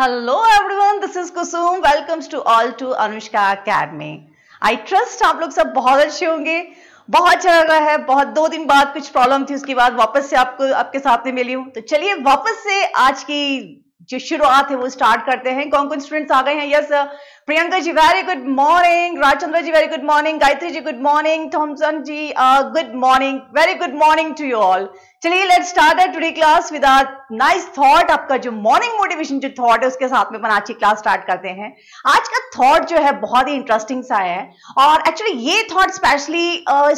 Hello everyone this is Kusum welcomes to all to Anushka academy I trust आप लोग सब बहुत अच्छे होंगे बहुत अच्छा लग रहा है बहुत दो दिन बाद कुछ प्रॉब्लम थी उसके बाद वापस से आपको आपके साथ में मिली हूँ तो चलिए वापस से आज की जो शुरुआत है वो स्टार्ट करते हैं कौन कौन स्टूडेंट्स आ गए हैं yes Priyanka ji very good morning Rajchandra ji very good morning Gayatri ji good morning Thomson ji good morning very good morning to you all चलिए लेट स्टार्ट है today class with nice thought आपका जो मॉर्निंग मोटिवेशन जो थॉट है उसके साथ में अपन आज की क्लास स्टार्ट करते हैं आज का थॉट जो है बहुत ही इंटरेस्टिंग सा है और एक्चुअली ये थॉट स्पेशली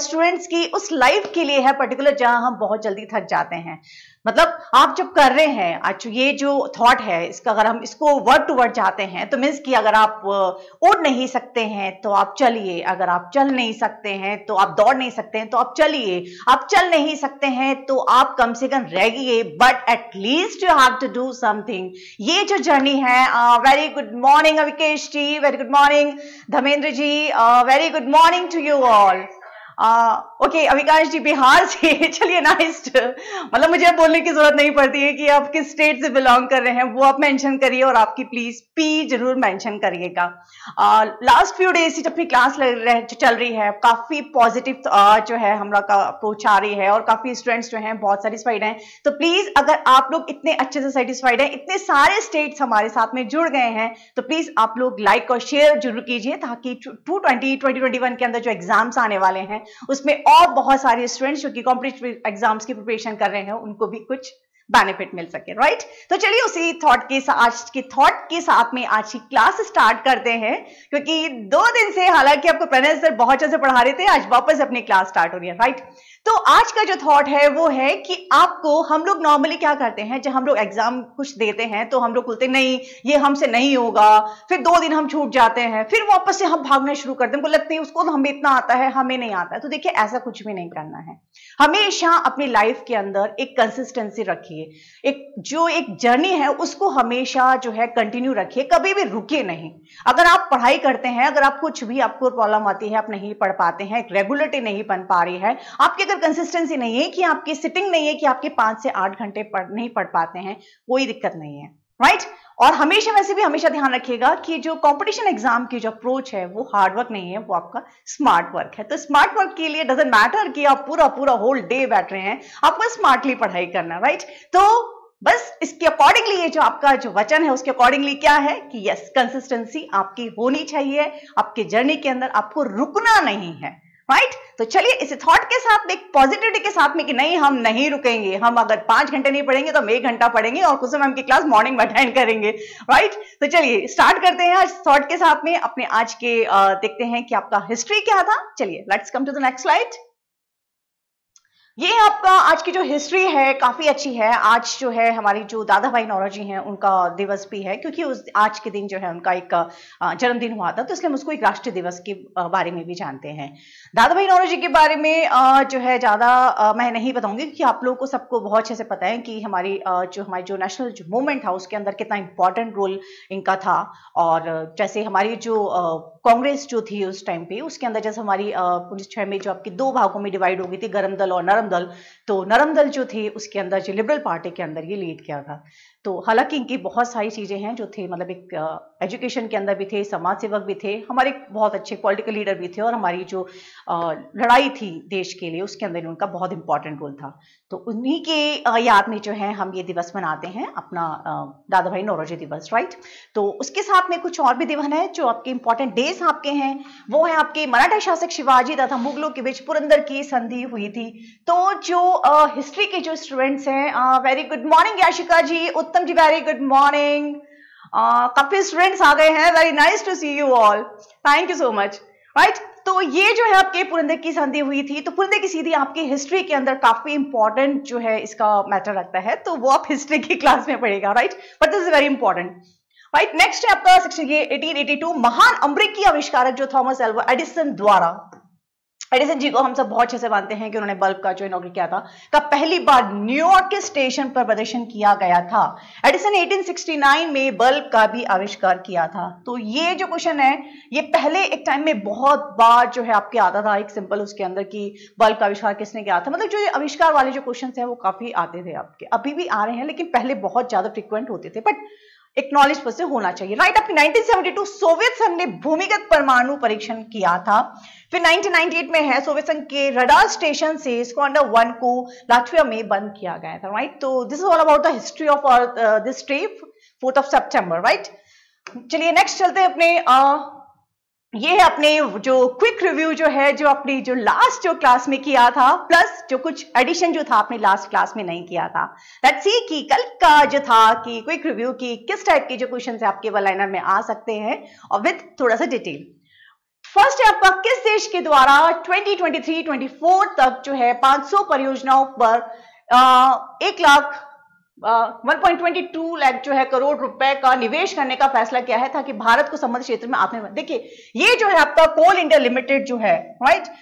स्टूडेंट्स की उस लाइफ के लिए है पर्टिकुलर जहां हम बहुत जल्दी थक जाते हैं मतलब आप जब कर रहे हैं आज ये जो थॉट है इसका अगर हम इसको वर्ड टू वर्ड जाते हैं तो मीन्स कि अगर आप uh, उड़ नहीं सकते हैं तो आप चलिए अगर आप चल नहीं सकते हैं तो आप दौड़ नहीं सकते हैं तो आप चलिए आप चल नहीं सकते हैं तो आप कम से कम रहिए but at least you have to do something ये जो जर्नी है very good morning Avikesh ji very good morning Dharmendra ji very good morning to you all okay Avikash ji Bihar से चलिए नाइस्ट मतलब मुझे अब बोलने की जरूरत नहीं पड़ती है कि आप किस स्टेट से बिलोंग कर रहे हैं वो आप मेंशन करिए और आपकी प्लीज पी जरूर मेंशन करिएगा लास्ट फ्यू डेज जब भी क्लास चल रही है काफी पॉजिटिव जो है हम लोग का अप्रोच आ रही है और काफी स्टूडेंट्स जो हैं बहुत सेटिस्फाइड हैं तो प्लीज अगर आप लोग इतने अच्छे से सेटिस्फाइड हैं इतने सारे स्टेट्स हमारे साथ में जुड़ गए हैं तो प्लीज आप लोग लाइक और शेयर जरूर कीजिए ताकि two twenty twenty twenty one के अंदर जो एग्जाम्स आने वाले हैं उसमें और बहुत सारे स्टूडेंट्स जो कि कॉम्पिटेटिव एग्जाम्स की प्रिपरेशन कर रहे हैं उनको भी कुछ बेनिफिट मिल सके राइट तो चलिए उसी थॉट के आज के थॉट के साथ में आज की क्लास स्टार्ट करते हैं क्योंकि दो दिन से हालांकि आपको प्रणय सर बहुत अच्छे से पढ़ा रहे थे आज वापस अपनी क्लास स्टार्ट हो रही है राइट तो आज का जो थॉट है वो है कि आपको हम लोग नॉर्मली क्या करते हैं जब हम लोग एग्जाम कुछ देते हैं तो हम लोग बोलते नहीं ये हमसे नहीं होगा फिर दो दिन हम छूट जाते हैं फिर वापस से हम भागना शुरू करते हैं हमको लगता है उसको तो हमें इतना आता है हमें नहीं आता है तो देखिए ऐसा कुछ भी नहीं करना है हमेशा अपनी लाइफ के अंदर एक कंसिस्टेंसी रखिए एक जो एक जर्नी है उसको हमेशा जो है कंटिन्यू रखिए कभी भी रुके नहीं अगर आप पढ़ाई करते हैं अगर आप कुछ भी आपको प्रॉब्लम आती है आप नहीं पढ़ पाते हैं एक रेगुलरिटी नहीं बन पा रही है आपके अगर कंसिस्टेंसी नहीं है कि आपकी सिटिंग नहीं है कि आपके पांच से आठ घंटे पढ़ नहीं पढ़ पाते हैं कोई दिक्कत नहीं है राइट right? और हमेशा वैसे भी हमेशा ध्यान रखिएगा कि जो कंपटीशन एग्जाम की जो अप्रोच है वो हार्ड वर्क नहीं है वो आपका स्मार्ट वर्क है तो स्मार्ट वर्क के लिए डजेंट मैटर कि आप पूरा पूरा होल डे बैठ रहे हैं आपको स्मार्टली पढ़ाई करना राइट right? तो बस इसके अकॉर्डिंगली ये जो आपका जो वचन है उसके अकॉर्डिंगली क्या है कि यस कंसिस्टेंसी आपकी होनी चाहिए आपके जर्नी के अंदर आपको रुकना नहीं है राइट तो चलिए इस थॉट के साथ एक पॉजिटिविटी के साथ में कि नहीं हम नहीं रुकेंगे हम अगर पांच घंटे नहीं पढ़ेंगे तो हम एक घंटा पढ़ेंगे और कुछ मैम की क्लास मॉर्निंग में अटेंड करेंगे राइट तो चलिए स्टार्ट करते हैं आज थॉट के साथ में अपने आज के देखते हैं कि आपका हिस्ट्री क्या था चलिए let's come to the next slide ये आपका आज की जो हिस्ट्री है काफ़ी अच्छी है आज जो है हमारी जो दादा भाई जी हैं उनका दिवस भी है क्योंकि उस आज के दिन जो है उनका एक जन्मदिन हुआ था तो इसलिए हम उसको एक राष्ट्रीय दिवस के बारे में भी जानते हैं दादा भाई नौरा जी के बारे में जो है ज़्यादा मैं नहीं बताऊंगी क्योंकि आप लोगों को सबको बहुत अच्छे से पता है कि हमारी जो हमारी जो नेशनल जो मूवमेंट था उसके अंदर कितना इंपॉर्टेंट रोल इनका था और जैसे हमारी जो कांग्रेस जो थी उस टाइम पे उसके अंदर जैसे हमारी उन्नीस छह में जो आपकी दो भागों में डिवाइड हो गई थी गर्म दल और नरम दल तो नरम दल जो थे उसके अंदर जो लिबरल पार्टी के अंदर ये लीड किया था तो हालांकि इनकी बहुत सारी चीज़ें हैं जो थे मतलब एक एजुकेशन के अंदर भी थे समाज सेवक भी थे हमारे बहुत अच्छे पॉलिटिकल लीडर भी थे और हमारी जो लड़ाई थी देश के लिए उसके अंदर उनका बहुत इंपॉर्टेंट रोल था तो उन्हीं के याद में जो है हम ये दिवस मनाते हैं अपना दादा भाई नौरोजी दिवस राइट तो उसके साथ में कुछ और भी दिवन है जो आपके इंपॉर्टेंट डेज आपके हैं वो है आपके मराठा शासक शिवाजी तथा मुगलों के बीच पुरंदर की संधि हुई थी तो जो हिस्ट्री के जो स्टूडेंट्स हैं very good morning Yashika ji Uttam ji very good morning काफी स्टूडेंट्स आ गए हैं very nice to see you all thank you so much right तो ये जो है आपके पुरंदर की संधि हुई थी तो पुरंदर की सीधी आपकी हिस्ट्री के अंदर काफी इंपॉर्टेंट जो है इसका मैटर रखता है तो वो आप हिस्ट्री की क्लास में पढ़ेगा right but this is very important right next है आपका 1882 महान अमरीकी आविष्कारक जो थॉमस एल्वा एडिसन द्वारा एडिसन जी को हम सब बहुत अच्छे से मानते हैं कि उन्होंने बल्ब का जो इनोग्रेट किया था का पहली बार न्यूयॉर्क के स्टेशन पर प्रदर्शन किया गया था एडिसन 1869 में बल्ब का भी आविष्कार किया था तो ये जो क्वेश्चन है ये पहले एक टाइम में बहुत बार जो है आपके आता था एक सिंपल उसके अंदर की बल्ब का आविष्कार किसने किया था मतलब जो आविष्कार वाले जो क्वेश्चन है वो काफी आते थे आपके अभी भी आ रहे हैं लेकिन पहले बहुत ज्यादा फ्रिक्वेंट होते थे बट एक्नॉलेज पर से होना चाहिए राइट right? अपनी 1972 सोवियत संघ ने भूमिगत परमाणु परीक्षण किया था फिर 1998 में है सोवियत संघ के रडार स्टेशन से स्कॉन्डर वन को लाठविया में बंद किया गया था राइट तो this is all about the history of this trip fourth of September right चलिए नेक्स्ट चलते हैं अपने uh, ये अपने जो क्विक रिव्यू जो है जो अपनी जो लास्ट जो क्लास में किया था प्लस जो कुछ एडिशन जो था आपने लास्ट क्लास में नहीं किया था लेट्स सी कि कल का जो था कि क्विक रिव्यू की किस टाइप के जो क्वेश्चन आपके वन लाइनर में आ सकते हैं और विथ थोड़ा सा डिटेल फर्स्ट है आपका किस देश के द्वारा 2023-24 तक जो है 500 परियोजनाओं पर आ, एक लाख 1.22 लाख जो है करोड़ रुपए का निवेश करने का फैसला किया है ताकि भारत को संबंध क्षेत्र में आत्मनिर्भर देखिए ये जो है आपका कोल इंडिया लिमिटेड जो है राइट right?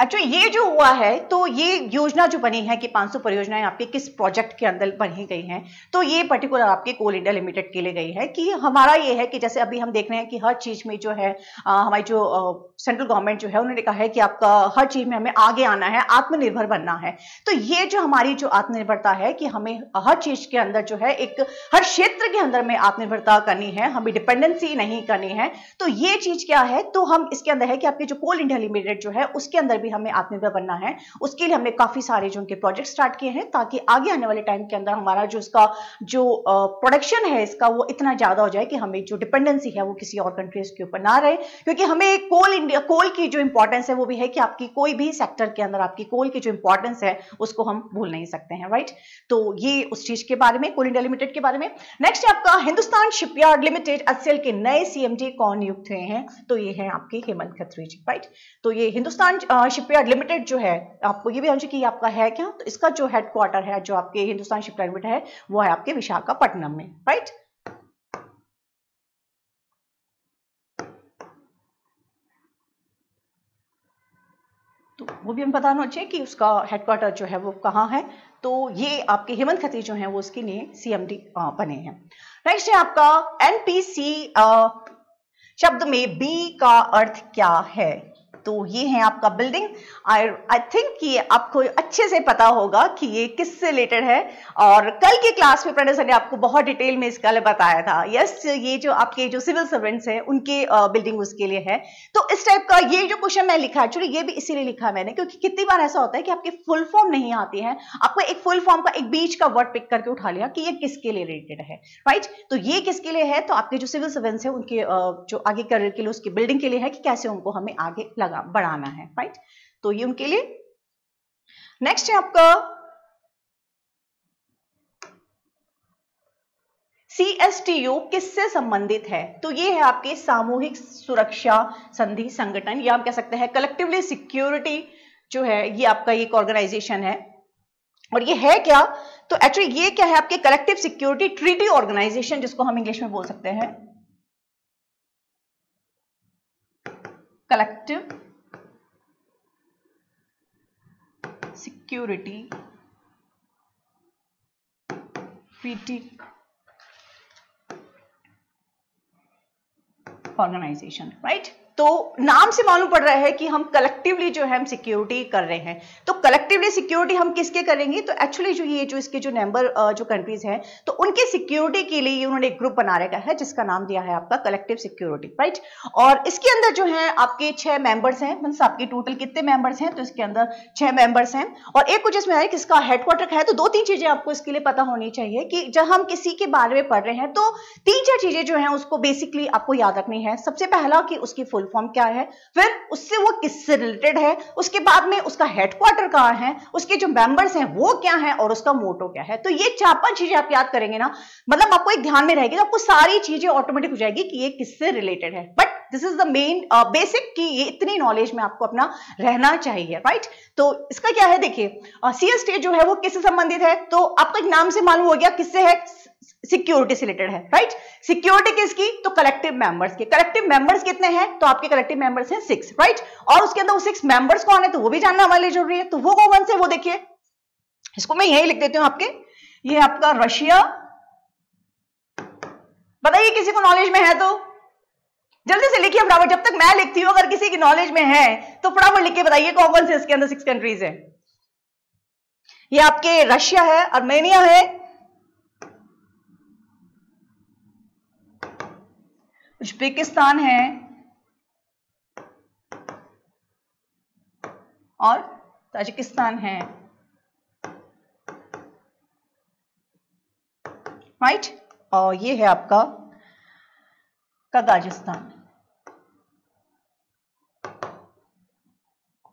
अच्छा ये जो हुआ है तो ये योजना जो बनी है कि 500 परियोजनाएं आपके किस प्रोजेक्ट के अंदर बनी गई हैं तो ये पर्टिकुलर आपके कोल इंडिया लिमिटेड के लिए गई है कि हमारा ये है कि जैसे अभी हम देख रहे हैं कि हर चीज में जो है आ, हमारी जो आ, सेंट्रल गवर्नमेंट जो है उन्होंने कहा है कि आपका हर चीज में हमें आगे आना है आत्मनिर्भर बनना है तो ये जो हमारी जो आत्मनिर्भरता है कि हमें हर चीज के अंदर जो है एक हर क्षेत्र के अंदर में आत्मनिर्भरता करनी है हमें डिपेंडेंसी नहीं करनी है तो ये चीज क्या है तो हम इसके अंदर है कि आपके जो कोल इंडिया लिमिटेड जो है उसके अंदर भी भी हमें आत्मनिर्भर बनना है उसके लिए हमने काफ़ी सारे जो उनके प्रोजेक्ट स्टार्ट किए हैं ताकि आगे आने वाले टाइम के अंदर हमारा जो इसका जो प्रोडक्शन है इसका वो इतना ज़्यादा हो जाए कि हमें जो डिपेंडेंसी है वो किसी और कंट्रीज के ऊपर ना रहे क्योंकि हमें कोल इंडिया कोल की जो इंपॉर्टेंस है वो भी है कि आपकी कोई भी सेक्टर के अंदर आपकी कोल की जो इंपॉर्टेंस है उसको हम भूल नहीं सकते हैं राइट तो ये उस चीज़ के बारे में कोल इंडिया लिमिटेड के बारे में नेक्स्ट आपका हिंदुस्तान शिपयार्ड लिमिटेड एचसीएल के नए सीएमडी कौन नियुक्त हुए हैं तो ये है आपके हेमंत खत्री जी राइट तो ये हिंदुस्तान शिपयार्ड लिमिटेड जो है आपको ये भी आंसर कि आपका है क्या तो इसका जो हेडक्वार्टर है जो आपके हिंदुस्तान शिपयार्ड लिमिटेड है वो है आपके विशाखापट्टनम में राइट तो वो भी हमें पता होना चाहिए कि उसका हेडक्वार्टर जो है वो कहाँ है तो ये आपके हेमंत खत्री जो है वो उसके लिए सीएमडी बने हैं नेक्स्ट है आपका एनपीसी शब्द में बी का अर्थ क्या है तो ये है आपका बिल्डिंग आई आई थिंक कि आपको अच्छे से पता होगा कि ये किससे रिलेटेड है और कल की क्लास में प्रणय सर ने आपको बहुत डिटेल में इसका बताया था यस ये जो आपके जो सिविल सर्वेंट्स हैं उनके बिल्डिंग उसके लिए है तो इस टाइप का ये जो क्वेश्चन मैं लिखा एक्चुअली ये भी इसीलिए लिखा मैंने क्योंकि कितनी बार ऐसा होता है कि आपकी फुल फॉर्म नहीं आती है आपको एक फुल फॉर्म का एक बीच का वर्ड पिक करके उठा लिया कि ये किसके लिए रिलेटेड है राइट तो ये किसके लिए है तो आपके जो सिविल सर्वेंट्स है उनके जो आगे करियर के लिए उसकी बिल्डिंग के लिए है कि कैसे उनको हमें आगे लगा बढ़ाना है राइट तो ये उनके लिए नेक्स्ट है आपका सी एस टी यू किससे संबंधित है तो ये है आपके सामूहिक सुरक्षा संधि संगठन या आप कह सकते हैं कलेक्टिवली सिक्योरिटी जो है ये आपका एक ऑर्गेनाइजेशन है और ये है क्या तो एक्चुअली ये क्या है आपके कलेक्टिव सिक्योरिटी ट्रीटी ऑर्गेनाइजेशन जिसको हम इंग्लिश में बोल सकते हैं collective security treaty organization right तो नाम से मालूम पड़ रहा है कि हम कलेक्टिवली जो है हम सिक्योरिटी कर रहे हैं तो कलेक्टिवली सिक्योरिटी हम किसके करेंगे तो एक्चुअली जो ये जो इसके जो नंबर जो कंट्रीज हैं तो उनके सिक्योरिटी के लिए उन्होंने एक ग्रुप बना रखा है जिसका नाम दिया है आपका कलेक्टिव सिक्योरिटी राइट और इसके अंदर जो है आपके छह मेंबर्स हैं मीन्स मतलब आपके टोटल कितने मेंबर्स हैं तो इसके अंदर छह मेंबर्स हैं और एक कुछ इसमें है किसका हेडक्वार्टर है तो दो तीन चीजें आपको इसके लिए पता होनी चाहिए कि जब हम किसी के बारे में पढ़ रहे हैं तो तीन चार चीजें जो है उसको बेसिकली आपको याद रखनी है सबसे पहला कि उसकी फुल फॉर्म क्या है फिर उससे वो किससे रिलेटेड है उसके बाद में उसका हेडक्वार्टर कहाँ है उसके जो मेंबर्स हैं वो क्या है और उसका मोटो क्या है तो ये चार पांच चीजें आप याद करेंगे ना मतलब आपको एक ध्यान में रहेगी तो आपको सारी चीजें ऑटोमेटिक हो जाएगी कि ये किससे रिलेटेड है but this is the main basic कि ये इतनी नॉलेज में आपको अपना रहना चाहिए राइट right? तो इसका क्या है देखिए सी uh, जो है वो किससे संबंधित है तो आपको एक नाम से मालूम हो गया किससे है सिक्योरिटी से रिलेटेड है राइट सिक्योरिटी किसकी तो कलेक्टिव मेंबर्स के कलेक्टिव मेंबर्स कितने हैं तो आपके कलेक्टिव मेंबर्स हैं सिक्स राइट और उसके अंदर वो सिक्स मेंबर्स कौन है तो वो भी जानना हमारे लिए जरूरी है तो वो कौन से वो देखिए इसको मैं यही लिख देती हूं आपके ये आपका रशिया बताइए किसी को नॉलेज में है तो जल्दी से लिखिए फटाफट जब तक मैं लिखती हूं अगर किसी की नॉलेज में है तो फटाफट लिख के बताइए कौन कौन से इसके अंदर सिक्स कंट्रीज है ये आपके रशिया है आर्मेनिया है उज्बेकिस्तान है और ताजिकिस्तान है राइट और ये है आपका कजाकिस्तान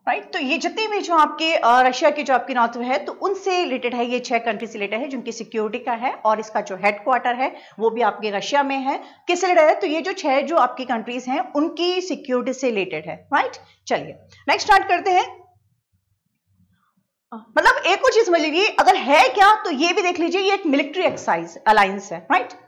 राइट right? तो ये जितने भी जो आपके रशिया की जो आपकी नॉर्थ है तो उनसे रिलेटेड है ये छह कंट्री से रिलेटेड है जिनकी सिक्योरिटी का है और इसका जो हेडक्वार्टर है वो भी आपके रशिया में है किस रिलेटेड है तो ये जो छह जो आपकी कंट्रीज हैं उनकी सिक्योरिटी से रिलेटेड है राइट right? चलिए नेक्स्ट स्टार्ट करते हैं मतलब एक और चीज समझ लीजिए अगर है क्या तो ये भी देख लीजिए ये एक मिलिट्री एक्साइज अलायंस है राइट right?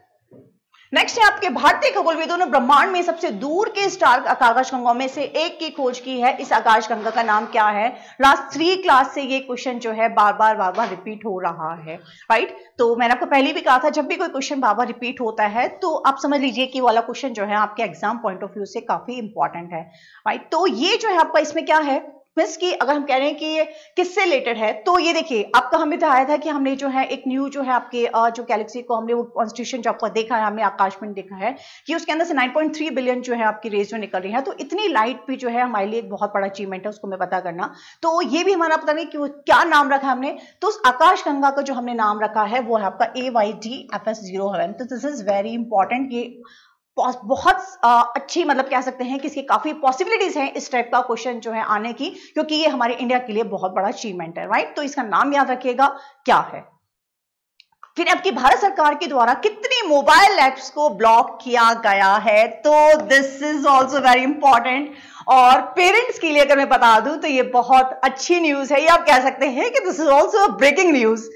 नेक्स्ट है आपके भारतीय खगोलविदों ने ब्रह्मांड में सबसे दूर के स्टार आकाश गंगाओं में से एक की खोज की है इस आकाश गंगा का नाम क्या है लास्ट थ्री क्लास से ये क्वेश्चन जो है बार बार बार बार रिपीट हो रहा है राइट तो मैंने आपको पहले भी कहा था जब भी कोई क्वेश्चन बार बार रिपीट होता है तो आप समझ लीजिए कि वाला क्वेश्चन जो है आपके एग्जाम पॉइंट ऑफ व्यू से काफी इंपॉर्टेंट है राइट तो ये जो है आपका इसमें क्या है मीन्स की अगर हम कह रहे हैं कि ये किससे रिलेटेड है तो ये देखिए आपका हमें दिखाया था कि हमने जो है एक न्यू जो है आपके जो गैलेक्सी को हमने वो कॉन्स्टिट्यूशन जो आपका देखा है हमने आकाश में देखा है कि उसके अंदर से 9.3 बिलियन जो है आपकी रेज निकल रही है तो इतनी लाइट भी जो है हमारे लिए एक बहुत बड़ा अचीवमेंट है उसको हमें पता करना तो ये भी हमारा पता नहीं कि क्या नाम रखा हमने तो उस आकाश गंगा का जो हमने नाम रखा है वो है आपका A Y D F S zero तो दिस इज वेरी इंपॉर्टेंट ये बहुत अच्छी मतलब कह सकते हैं कि इसकी काफी पॉसिबिलिटीज हैं इस टाइप का क्वेश्चन जो है आने की क्योंकि ये हमारे इंडिया के लिए बहुत बड़ा अचीवमेंट है राइट तो इसका नाम याद रखिएगा क्या है फिर अब की भारत सरकार के द्वारा कितनी मोबाइल एप्स को ब्लॉक किया गया है तो this is also very important और पेरेंट्स के लिए अगर मैं बता दूं तो ये बहुत अच्छी न्यूज है ये आप कह सकते हैं कि this is also breaking news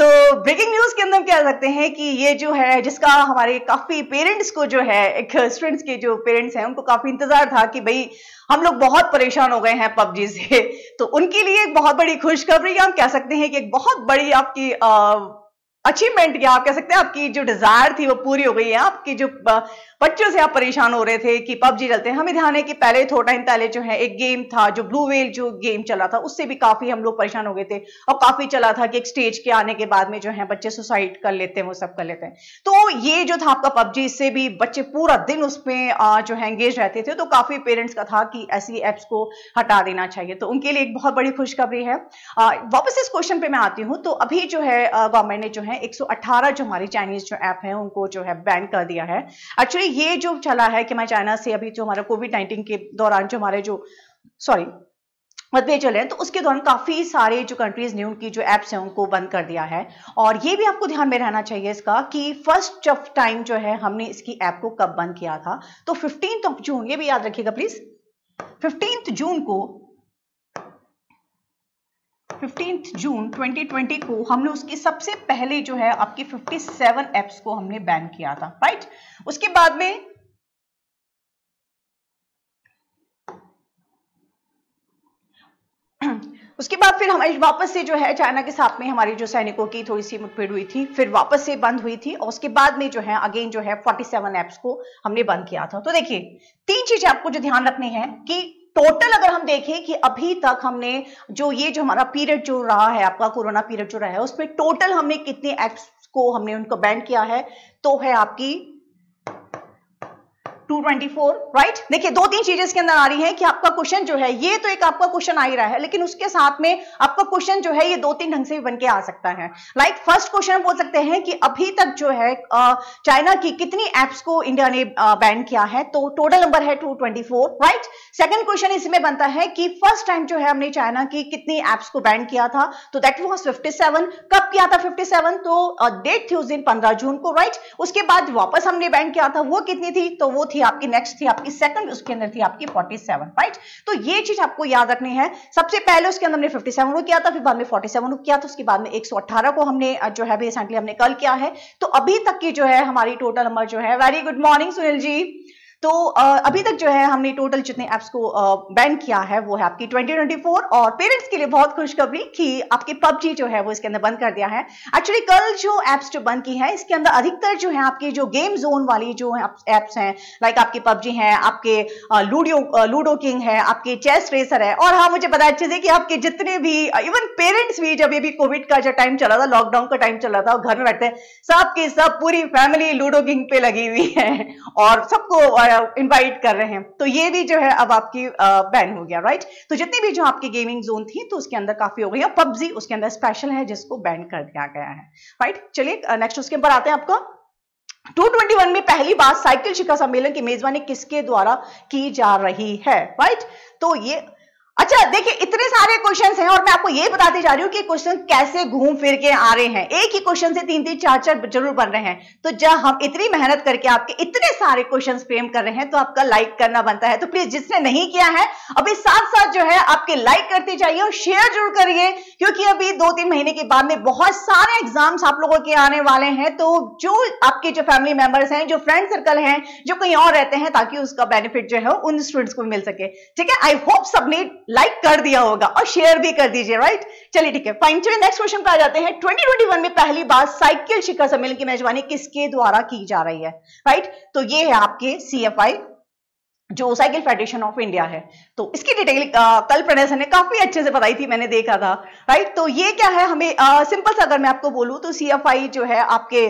तो ब्रेकिंग न्यूज के अंदर हम कह सकते हैं कि ये जो है जिसका हमारे काफी पेरेंट्स को जो है एक स्टूडेंट्स के जो पेरेंट्स हैं उनको काफी इंतजार था कि भाई हम लोग बहुत परेशान हो गए हैं पबजी से तो उनके लिए एक बहुत बड़ी खुशखबरी हम कह सकते हैं कि एक बहुत बड़ी आपकी आ, अचीवमेंट या आप कह सकते हैं आपकी जो डिजायर थी वो पूरी हो गई है आपकी जो बच्चों से आप परेशान हो रहे थे कि पबजी चलते हैं हमें ध्यान है कि पहले थोड़ा टाइम पहले जो है एक गेम था जो ब्लू वेल जो गेम चला था उससे भी काफी हम लोग परेशान हो गए थे और काफी चला था कि एक स्टेज के आने के बाद में जो है बच्चे सुसाइड कर लेते हैं वो सब कर लेते हैं तो ये जो था आपका पबजी इससे भी बच्चे पूरा दिन उसमें जो है एंगेज रहते थे तो काफी पेरेंट्स का था कि ऐसी एप्स को हटा देना चाहिए तो उनके लिए एक बहुत बड़ी खुशखबरी है वापस इस क्वेश्चन पे मैं आती हूँ तो अभी जो है गवर्नमेंट ने जो है है 118 जो हमारी चाइनीज जो ऐप है उनको जो है बैन कर दिया है एक्चुअली ये जो चला है कि मैं चाइना से अभी जो हमारा कोविड नाइन्टीन के दौरान जो हमारे जो सॉरी मतभेद चल रहे हैं तो उसके दौरान काफ़ी सारे जो कंट्रीज़ ने उनकी जो एप्स हैं उनको बंद कर दिया है और ये भी आपको ध्यान में रहना चाहिए इसका कि फर्स्ट ऑफ टाइम जो है हमने इसकी ऐप को कब बंद किया था तो फिफ्टींथ ऑफ जून ये भी याद रखिएगा प्लीज़ फिफ्टींथ जून को फिफ्टीन जून 2020 को हमने उसकी सबसे पहले जो है आपकी 57 एप्स को हमने बैन किया था राइट उसके बाद में उसके बाद फिर हमारी वापस से जो है चाइना के साथ में हमारी जो सैनिकों की थोड़ी सी मुठभेड़ हुई थी फिर वापस से बंद हुई थी और उसके बाद में जो है अगेन जो है 47 एप्स को हमने बंद किया था तो देखिए तीन चीजें आपको जो ध्यान रखनी है कि टोटल अगर हम देखें कि अभी तक हमने जो ये जो हमारा पीरियड जो रहा है आपका कोरोना पीरियड जो रहा है उसमें टोटल हमने कितने एक्ट को हमने उनको बैन किया है तो है आपकी 224 राइट देखिए दो तीन चीजें इसके अंदर आ रही है कि आपका क्वेश्चन जो है ये तो एक आपका क्वेश्चन आ ही रहा है लेकिन उसके साथ में आपका क्वेश्चन जो है ये दो तीन ढंग से भी बन के आ सकता है लाइक फर्स्ट क्वेश्चन बोल सकते हैं कि अभी तक जो है चाइना की कितनी एप्स को इंडिया ने बैन किया है तो टोटल नंबर है टू राइट सेकंड क्वेश्चन इसमें बनता है कि फर्स्ट टाइम जो है हमने चाइना की कितनी एप्स को बैन किया था तो दैट वॉज फिफ्टी कब किया था फिफ्टी तो डेट थी उस दिन पंद्रह जून को राइट उसके बाद वापस हमने बैन किया था वो कितनी थी तो वो थी थी आपकी नेक्स्ट थी आपकी सेकंड उसके अंदर थी आपकी 47 राइट तो ये चीज आपको याद रखनी है सबसे पहले उसके अंदर हमने 57 को किया था फिर बाद में 47 को किया था उसके बाद में 118 को हमने जो है रिसेंटली हमने कल किया है तो अभी तक की जो है हमारी टोटल नंबर जो है very good morning Sunil ji तो अभी तक जो है हमने टोटल जितने एप्स को बैन किया है वो है आपकी 2024 और पेरेंट्स के लिए बहुत खुशखबरी कि आपके पबजी जो है वो इसके अंदर बंद कर दिया है एक्चुअली कल जो एप्स जो बंद की है इसके अंदर अधिकतर जो है आपकी जो गेम जोन वाली जो एप्स हैं लाइक आपके पबजी हैं आपके लूडियो लूडो किंग है आपके चेस रेसर है और हाँ मुझे पता अच्छे से कि आपके जितने भी इवन पेरेंट्स भी जब ये भी कोविड का जो टाइम चला था लॉकडाउन का टाइम चला था घर में बैठते हैं सबके सब पूरी फैमिली लूडो किंग पे लगी हुई है और सबको इनवाइट uh, कर रहे हैं तो ये भी जो है अब आपकी बैन uh, हो गया राइट तो जितनी भी जो आपकी गेमिंग जोन थी तो उसके अंदर काफी हो गई है पबजी उसके अंदर स्पेशल है जिसको बैन कर दिया गया है राइट चलिए नेक्स्ट uh, उसके ऊपर आते हैं आपका 221 में पहली बार साइकिल शिखर सम्मेलन की मेजबानी किसके द्वारा की जा रही है राइट तो ये अच्छा देखिए इतने सारे क्वेश्चन हैं और मैं आपको ये बताती जा रही हूँ कि क्वेश्चन कैसे घूम फिर के आ रहे हैं एक ही क्वेश्चन से तीन तीन चार चार जरूर बन रहे हैं तो जब हम इतनी मेहनत करके आपके इतने सारे क्वेश्चन फ्रेम कर रहे हैं तो आपका लाइक करना बनता है तो प्लीज जिसने नहीं किया है अभी साथ साथ जो है आपके लाइक करते जाइए और शेयर जरूर करिए क्योंकि अभी दो तीन महीने के बाद में बहुत सारे एग्जाम्स आप लोगों के आने वाले हैं तो जो आपके जो फैमिली मेंबर्स हैं जो फ्रेंड सर्कल है जो कहीं और रहते हैं ताकि उसका बेनिफिट जो है उन स्टूडेंट्स को मिल सके ठीक है आई होप सबने लाइक like कर दिया होगा और शेयर भी कर दीजिए राइट चलिए ठीक है फाइन चलिए नेक्स्ट क्वेश्चन पर आ जाते हैं 2021 में पहली बार साइकिल शिखर सम्मेलन की मेजबानी किसके द्वारा की जा रही है राइट तो ये है आपके आई जो साइकिल फेडरेशन ऑफ इंडिया है तो इसकी डिटेल कल प्रणय सर ने काफी अच्छे से बताई थी मैंने देखा था राइट तो ये क्या है हमें आ, सिंपल सा अगर मैं आपको बोलूं तो आई जो है आपके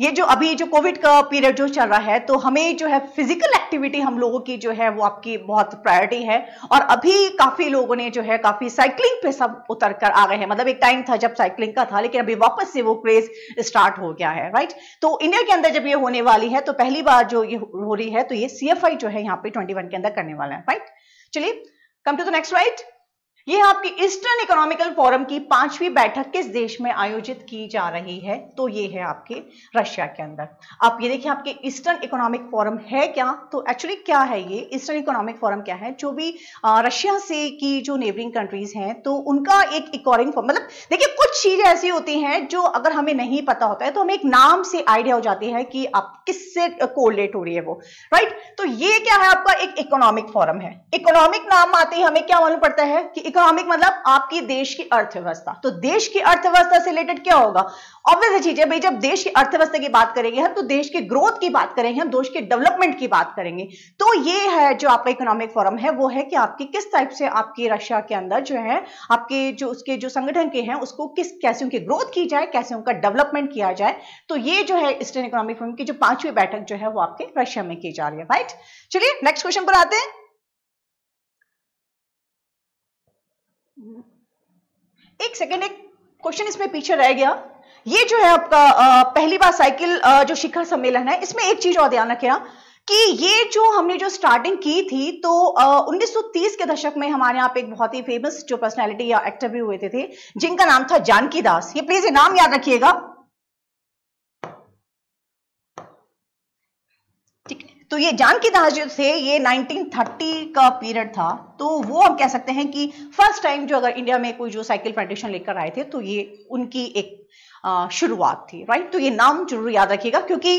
ये जो अभी जो कोविड का पीरियड जो चल रहा है तो हमें जो है फिजिकल एक्टिविटी हम लोगों की जो है वो आपकी बहुत प्रायोरिटी है और अभी काफी लोगों ने जो है काफी साइकिलिंग पे सब उतर कर आ गए हैं मतलब एक टाइम था जब साइकिलिंग का था लेकिन अभी वापस से वो क्रेज स्टार्ट हो गया है राइट तो इंडिया के अंदर जब ये होने वाली है तो पहली बार जो ये हो रही है तो ये सी जो है यहाँ पे ट्वेंटी के अंदर करने वाला है राइट चलिए come to the next right ये आपकी ईस्टर्न इकोनॉमिकल फोरम की पांचवी बैठक किस देश में आयोजित की जा रही है तो ये है आपके रशिया के अंदर आप ये देखिए आपके ईस्टर्न इकोनॉमिक फोरम है क्या तो एक्चुअली क्या है ये ईस्टर्न इकोनॉमिक फोरम क्या है जो भी रशिया से की जो नेबरिंग कंट्रीज हैं तो उनका एक इकोरिंग फॉर्म मतलब देखिए कुछ चीजें ऐसी होती हैं जो अगर हमें नहीं पता होता है तो हमें एक नाम से आइडिया हो जाती है कि आप किससे कोलेट हो रही है वो राइट तो ये क्या है आपका एक इकोनॉमिक फोरम है इकोनॉमिक नाम आते ही हमें क्या मालूम पड़ता है कि इकोनॉमिक मतलब आपकी देश की अर्थव्यवस्था तो देश की अर्थव्यवस्था से रिलेटेड क्या होगा ऑब्वियस चीज है भाई जब देश की अर्थव्यवस्था की बात करेंगे हम तो देश के ग्रोथ की बात करेंगे हम देश के डेवलपमेंट की बात करेंगे तो ये है जो आपका इकोनॉमिक फोरम है वो है कि आपकी किस टाइप से आपकी रशिया के अंदर जो है आपके जो उसके जो संगठन के हैं उसको किस कैसे उनकी ग्रोथ की जाए कैसे उनका डेवलपमेंट किया जाए तो ये जो है ईस्टर्न इकोनॉमिक फोरम की जो पांचवी बैठक जो है वो आपके रशिया में की जा रही है राइट चलिए नेक्स्ट क्वेश्चन पर आते हैं एक सेकेंड एक क्वेश्चन इसमें पीछे रह गया ये जो है आपका पहली बार साइकिल जो शिखर सम्मेलन है इसमें एक चीज और ध्यान रखना कि ये जो हमने जो स्टार्टिंग की थी तो आ, 1930 के दशक में हमारे यहाँ पे एक बहुत ही फेमस जो पर्सनैलिटी या एक्टर भी हुए थे, थे जिनका नाम था जानकी दास ये प्लीज ये नाम याद रखिएगा तो ये जान की तहजीब थे ये 1930 का पीरियड था तो वो हम कह सकते हैं कि फर्स्ट टाइम जो अगर इंडिया में कोई जो साइकिल प्लांटेशन लेकर आए थे तो ये उनकी एक शुरुआत थी राइट तो ये नाम जरूर याद रखिएगा क्योंकि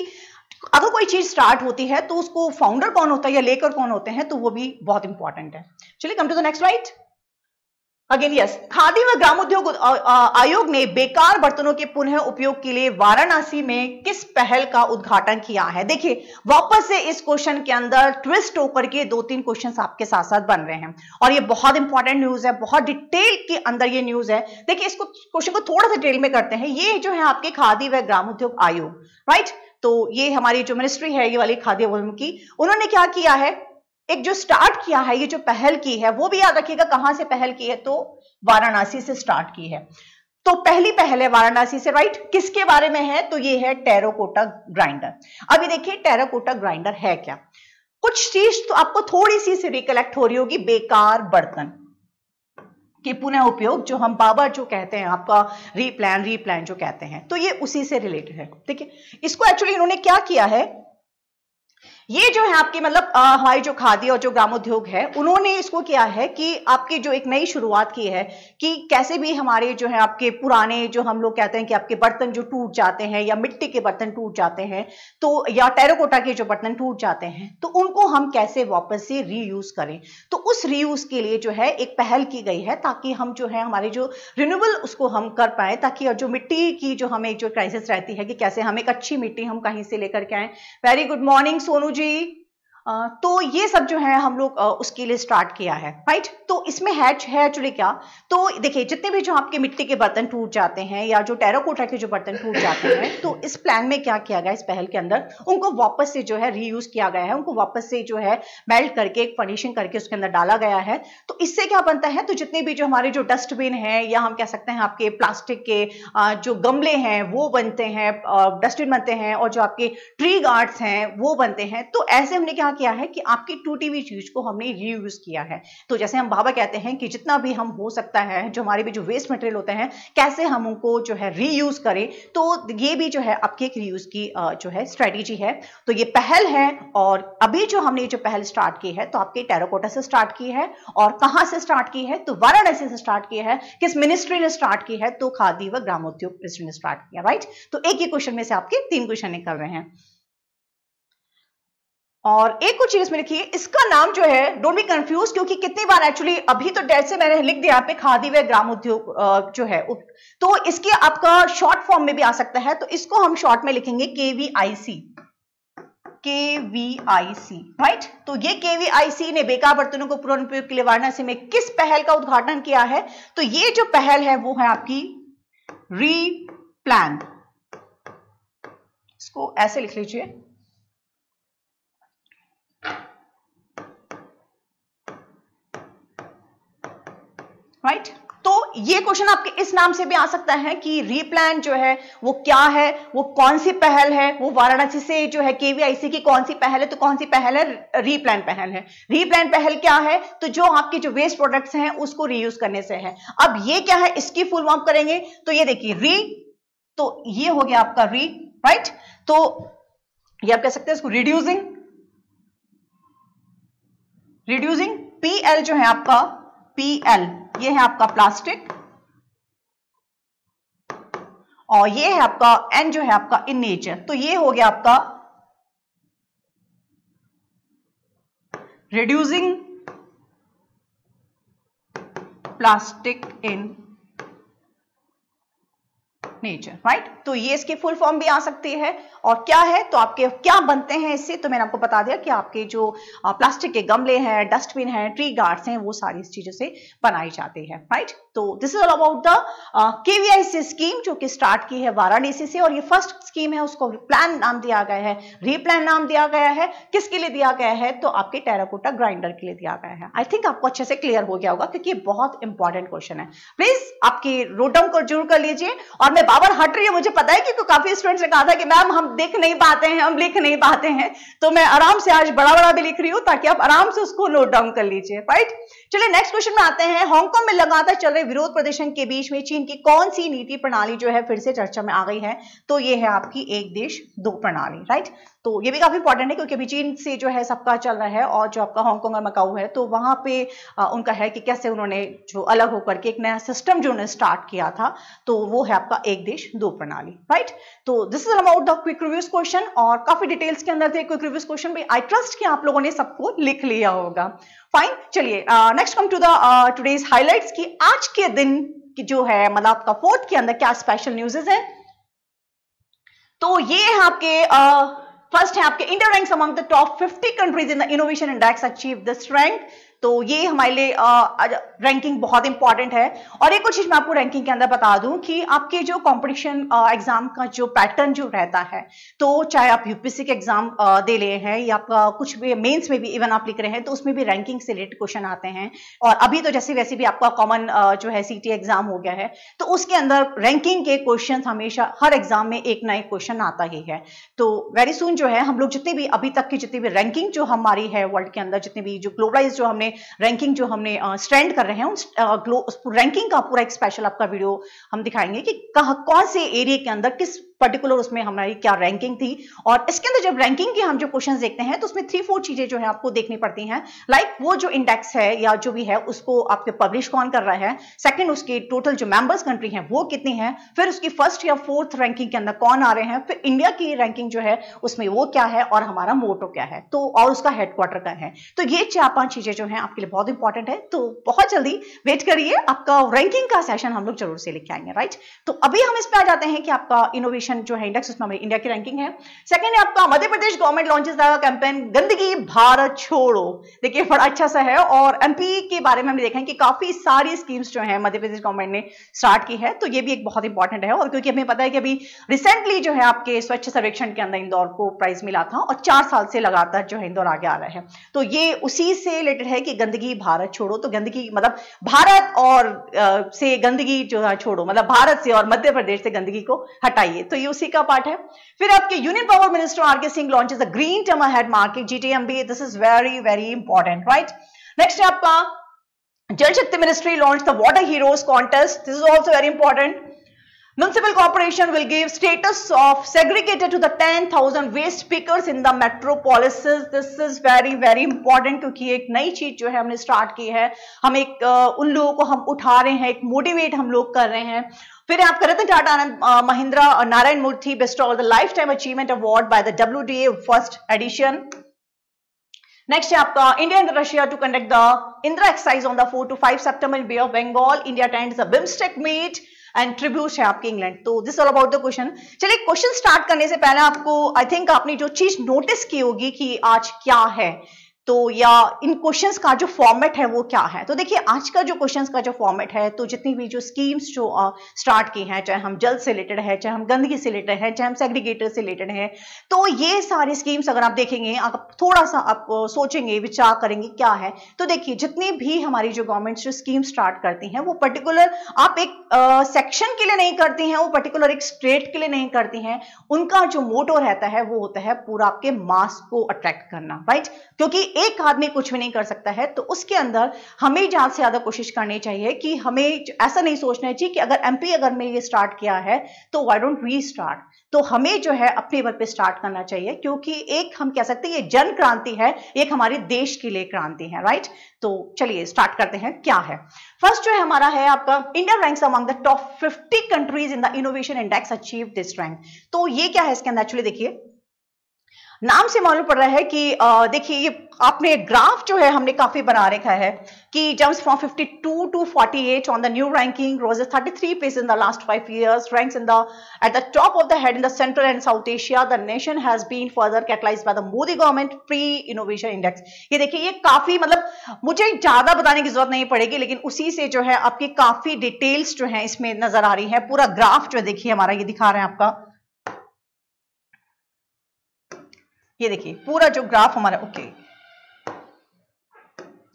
अगर कोई चीज स्टार्ट होती है तो उसको फाउंडर कौन होता है या लेकर कौन होते हैं तो वो भी बहुत इंपॉर्टेंट है चलिए come to the next right again yes khadi व ग्रामोद्योग आयोग ने बेकार बर्तनों के पुनः उपयोग के लिए वाराणसी में किस पहल का उद्घाटन किया है देखिए वापस से इस क्वेश्चन के अंदर ट्विस्ट होकर के दो तीन क्वेश्चन आपके साथ साथ बन रहे हैं और ये बहुत इंपॉर्टेंट न्यूज है बहुत डिटेल के अंदर ये न्यूज है देखिए इसको क्वेश्चन को थोड़ा सा डिटेल में करते हैं ये जो है आपके खादी व ग्रामोद्योग आयोग राइट तो ये हमारी जो मिनिस्ट्री है ये वाली खाद्य की उन्होंने क्या किया है एक जो स्टार्ट किया है ये जो पहल की है वो भी याद रखिएगा कहां से पहल की है तो वाराणसी से स्टार्ट की है तो पहली पहल है वाराणसी से राइट किसके बारे में है तो ये है टेरोकोटा ग्राइंडर अभी देखिए टेरोकोटा ग्राइंडर है क्या कुछ चीज तो आपको थोड़ी सी से रिकलेक्ट हो रही होगी बेकार बर्तन के पुनः उपयोग जो हम बाबर जो कहते हैं आपका रीप्लान रीप्लान जो कहते हैं तो ये उसी से रिलेटेड है ठीक है इसको एक्चुअली इन्होंने क्या किया है ये जो है आपके मतलब हमारी जो खादी और जो ग्रामोद्योग है उन्होंने इसको किया है कि आपकी जो एक नई शुरुआत की है कि कैसे भी हमारे जो है आपके पुराने जो हम लोग कहते हैं कि आपके बर्तन जो टूट जाते हैं या मिट्टी के बर्तन टूट जाते हैं तो या टेरोकोटा के जो बर्तन टूट जाते हैं तो उनको हम कैसे वापस से रीयूज करें तो उस रीयूज के लिए जो है एक पहल की गई है ताकि हम जो है हमारे जो रिन्यूबल उसको हम कर पाए ताकि जो मिट्टी की जो हमें जो क्राइसिस रहती है कि कैसे हम एक अच्छी मिट्टी हम कहीं से लेकर के आए very good morning Sonu emoji तो ये सब जो है हम लोग उसके लिए स्टार्ट किया है राइट तो इसमें हैच है एक्चुअली क्या तो देखिए जितने भी जो आपके मिट्टी के बर्तन टूट जाते हैं या जो टेराकोटा के जो बर्तन टूट जाते हैं तो इस प्लान में क्या किया गया इस पहल के अंदर उनको वापस से जो है रीयूज किया गया है उनको वापस से जो है मेल्ट करके एक फर्निशिंग करके उसके अंदर डाला गया है तो इससे क्या बनता है तो जितने भी जो हमारे जो डस्टबिन है या हम कह सकते हैं आपके प्लास्टिक के जो गमले हैं वो बनते हैं डस्टबिन बनते हैं और जो आपके ट्री गार्ड्स हैं वो बनते हैं तो ऐसे हमने क्या क्या है कि आपके टूटी हुई चीज को हमने रीयूज किया है तो जैसे हम बाबा कहते हैं कि जितना भी हम हो सकता है जो हमारे भी जो वेस्ट मटेरियल होते हैं कैसे हम उनको जो है रीयूज करें तो ये भी जो है आपकी एक रीयूज की जो है स्ट्रेटेजी है तो ये पहल है और अभी जो हमने जो पहल स्टार्ट की है तो आपके टेराकोटा से स्टार्ट की है और कहां से स्टार्ट की है तो वाराणसी से स्टार्ट किया है किस मिनिस्ट्री ने स्टार्ट की है तो खादी व ग्रामोद्योग मिनिस्ट्री ने स्टार्ट किया राइट तो एक ही क्वेश्चन में से आपके तीन क्वेश्चन निकल रहे हैं और एक और चीज इसमें लिखिए इसका नाम जो है डोंट बी कंफ्यूज क्योंकि कितनी बार एक्चुअली अभी तो डेट से मैंने लिख दिया पे खादी व ग्राम उद्योग जो है तो इसके आपका शॉर्ट फॉर्म में भी आ सकता है तो इसको हम शॉर्ट में लिखेंगे आई सी राइट तो ये सी ने बेकार बर्तनों को उपयोग के लिए वाराणसी में किस पहल का उद्घाटन किया है तो ये जो पहल है वो है आपकी री प्लान इसको ऐसे लिख लीजिए राइट right? तो ये क्वेश्चन आपके इस नाम से भी आ सकता है कि रीप्लान जो है वो क्या है वो कौन सी पहल है वो वाराणसी से जो है केवीआईसी की कौन सी पहल है तो कौन सी पहल है रीप्लान पहल है रीप्लान पहल क्या है तो जो आपके जो वेस्ट प्रोडक्ट्स हैं उसको रीयूज करने से है अब ये क्या है इसकी फुल फॉर्म करेंगे तो ये देखिए री तो ये हो गया आपका री राइट तो ये आप कह सकते हैं इसको रिड्यूसिंग रिड्यूसिंग पी जो है आपका पी ये है आपका प्लास्टिक और ये है आपका एन जो है आपका इन नेचर तो ये हो गया आपका reducing plastic in nature right तो ये इसकी फुल फॉर्म भी आ सकती है और क्या है तो आपके क्या बनते हैं इससे तो मैंने आपको बता दिया कि आपके जो प्लास्टिक के गमले हैं डस्टबिन हैं ट्री गार्ड्स हैं वो सारी इस चीजों से बनाई जाती है राइट तो this is all about the KVIC scheme जो कि स्टार्ट की है वाराणसी से और ये फर्स्ट स्कीम है उसको प्लान नाम दिया गया है रीप्लान नाम दिया गया है किसके लिए दिया गया है तो आपके टेराकोटा ग्राइंडर के लिए दिया गया है आई थिंक आपको अच्छे से क्लियर हो गया होगा क्योंकि ये बहुत इंपॉर्टेंट क्वेश्चन है प्लीज आपकी रोडम को जरूर कर लीजिए और मैं पावर हट रही है मुझे पता है कि काफी स्टूडेंट्स ने कहा था कि मैम हम देख नहीं पाते हैं हम लिख नहीं पाते हैं तो मैं आराम से आज बड़ा बड़ा भी लिख रही हूं ताकि आप आराम से उसको नोट डाउन कर लीजिए राइट चलिए नेक्स्ट क्वेश्चन में आते हैं हांगकांग में लगातार चल रहे विरोध प्रदर्शन के बीच में चीन की कौन सी नीति प्रणाली जो है फिर से चर्चा में आ गई है तो ये है आपकी एक देश दो प्रणाली राइट तो ये भी काफ़ी इंपॉर्टेंट है क्योंकि अभी चीन से जो है सबका चल रहा है और जो आपका हांगकॉन्ग और मकाऊ है तो वहां पे आ, उनका है कि कैसे उन्होंने जो अलग होकर के एक नया सिस्टम जो उन्होंने स्टार्ट किया था तो वो है आपका एक देश दो प्रणाली राइट तो this is about the quick reviews question और काफ़ी डिटेल्स के अंदर थे क्विक रिव्यूज क्वेश्चन भी आई ट्रस्ट कि आप लोगों ने सबको लिख लिया होगा फाइन चलिए next come to the today's highlights की आज के दिन की जो है मतलब आपका फोर्थ के अंदर क्या स्पेशल न्यूजेज है तो ये है आपके uh, First half, India ranks among the top 50 countries in the innovation index achieved this rank. तो ये हमारे लिए रैंकिंग बहुत इंपॉर्टेंट है और एक और चीज मैं आपको रैंकिंग के अंदर बता दूं कि आपके जो कंपटीशन एग्जाम का जो पैटर्न जो रहता है तो चाहे आप यूपीएससी के एग्जाम दे रहे हैं या आप कुछ भी मेंस में भी इवन आप लिख रहे हैं तो उसमें भी रैंकिंग से रिलेटेड क्वेश्चन आते हैं और अभी तो जैसे वैसे भी आपका कॉमन जो है सी एग्जाम e हो गया है तो उसके अंदर रैंकिंग के क्वेश्चन हमेशा हर एग्जाम में एक ना एक क्वेश्चन आता ही है तो वेरी सुन जो है हम लोग जितने भी अभी तक की जितनी भी रैंकिंग जो हमारी है वर्ल्ड के अंदर जितने भी जो ग्लोबलाइज जो हमने रैंकिंग जो हमने स्ट्रेंड कर रहे हैं उस रैंकिंग का पूरा एक स्पेशल आपका वीडियो हम दिखाएंगे कि कहा कौन से एरिया के अंदर किस पर्टिकुलर उसमें हमारी क्या रैंकिंग थी और इसके अंदर जब रैंकिंग की हम जो क्वेश्चन देखते हैं तो उसमें थ्री फोर चीजें जो है आपको देखनी पड़ती हैं लाइक like, वो जो इंडेक्स है या जो भी है उसको आपके पब्लिश कौन कर रहा है सेकंड उसके टोटल जो मेंबर्स कंट्री है वो कितनी है फिर उसकी फर्स्ट या फोर्थ रैंकिंग के अंदर कौन आ रहे हैं फिर इंडिया की रैंकिंग जो है उसमें वो क्या है और हमारा मोटो क्या है तो और उसका हेडक्वार्टर क्या है तो ये चार पांच चीजें जो है आपके लिए बहुत इंपॉर्टेंट है तो बहुत जल्दी वेट करिए आपका रैंकिंग का सेशन हम लोग जरूर से लिखे आएंगे राइट तो अभी हम इस पर आ जाते हैं कि आपका इनोवेशन क्वेश्चन जो है इंडेक्स उसमें इंडिया की रैंकिंग है सेकंड है आपका Madhya Pradesh government launches the campaign गंदगी भारत छोड़ो देखिए बड़ा अच्छा सा है और एमपी e के बारे में हम देखें कि काफी सारी स्कीम्स जो है मध्य प्रदेश गवर्नमेंट ने स्टार्ट की है तो ये भी एक बहुत इंपॉर्टेंट है और क्योंकि हमें पता है कि अभी रिसेंटली जो है आपके स्वच्छ सर्वेक्षण के अंदर इंदौर को प्राइज मिला था और चार साल से लगातार जो है इंदौर आगे आ रहा है तो ये उसी से रिलेटेड है कि गंदगी भारत छोड़ो तो गंदगी मतलब भारत और से गंदगी जो छोड़ो मतलब भारत से और मध्य प्रदेश से गंदगी को हटाइए तो तो ये उसी का पार्ट है फिर आपके union power minister R K Singh launches a green term head market GTMB this is very very important right next है आपका Jal Shakti ministry launch the water heroes contest this is also very important Municipal corporation will give status of segregated to the 10,000 waste pickers in the metropolises. This is very very important क्योंकि एक नई चीज जो है हमने start की है हम एक उन लोगों को हम उठा रहे हैं एक मोटिवेट हम लोग कर रहे हैं फिर आप कर रहे थे टाटा महिंद्रा और Narayan Murthy best all the lifetime achievement award by the W first edition next है आपका India and Russia to conduct the Indira exercise on the four to five September bay of Bengal India attends the meet and tribute है आपके England तो this all about the question चलिए question start करने से पहले आपको आई थिंक आपने जो चीज नोटिस की होगी कि आज क्या है तो या इन क्वेश्चंस का जो फॉर्मेट है वो क्या है तो देखिए आज का जो क्वेश्चंस का जो फॉर्मेट है तो जितनी भी जो स्कीम्स जो स्टार्ट की हैं चाहे हम जल से रिलेटेड है चाहे हम गंदगी से रिलेटेड है चाहे हम सेग्रीगेटर से रिलेटेड है तो ये सारी स्कीम्स अगर आप देखेंगे आप थोड़ा सा आप सोचेंगे विचार करेंगे क्या है तो देखिए जितनी भी हमारी जो गवर्नमेंट जो स्कीम स्टार्ट करती हैं वो पर्टिकुलर आप एक सेक्शन के लिए नहीं करती हैं वो पर्टिकुलर एक स्टेट के लिए नहीं करती हैं उनका जो मोटो रहता है वो होता है पूरा आपके मास को अट्रैक्ट करना राइट क्योंकि एक आदमी कुछ भी नहीं कर सकता है तो उसके अंदर हमें ज्यादा से ज्यादा कोशिश करनी चाहिए कि हमें ऐसा नहीं सोचना चाहिए कि अगर एमपी अगर मैं ये स्टार्ट किया है तो वाई डोंट वी स्टार्ट तो हमें जो है अपने बल पे स्टार्ट करना चाहिए क्योंकि एक हम कह सकते हैं ये जन क्रांति है एक हमारे देश के लिए क्रांति है राइट तो चलिए स्टार्ट करते हैं क्या है फर्स्ट जो है हमारा है आपका India ranks among the top 50 countries in the innovation index achieve this rank तो ये क्या है इसके अंदर एक्चुअली देखिए नाम से मालूम पड़ रहा है कि देखिए ये आपने ग्राफ जो है हमने काफी बना रखा है कि jumps from 52 to 48 on the new ranking roses 33 place in the last five years ranks in the at the top of the head in the central and south Asia the nation has been further catalyse by the Modi government pre innovation index ये देखिए ये काफी मतलब मुझे ज्यादा बताने की जरूरत नहीं पड़ेगी लेकिन उसी से जो है आपकी काफी डिटेल्स जो है इसमें नजर आ रही है पूरा ग्राफ जो देखिए हमारा ये दिखा रहे हैं आपका ये देखिए पूरा जो ग्राफ हमारा ओके okay,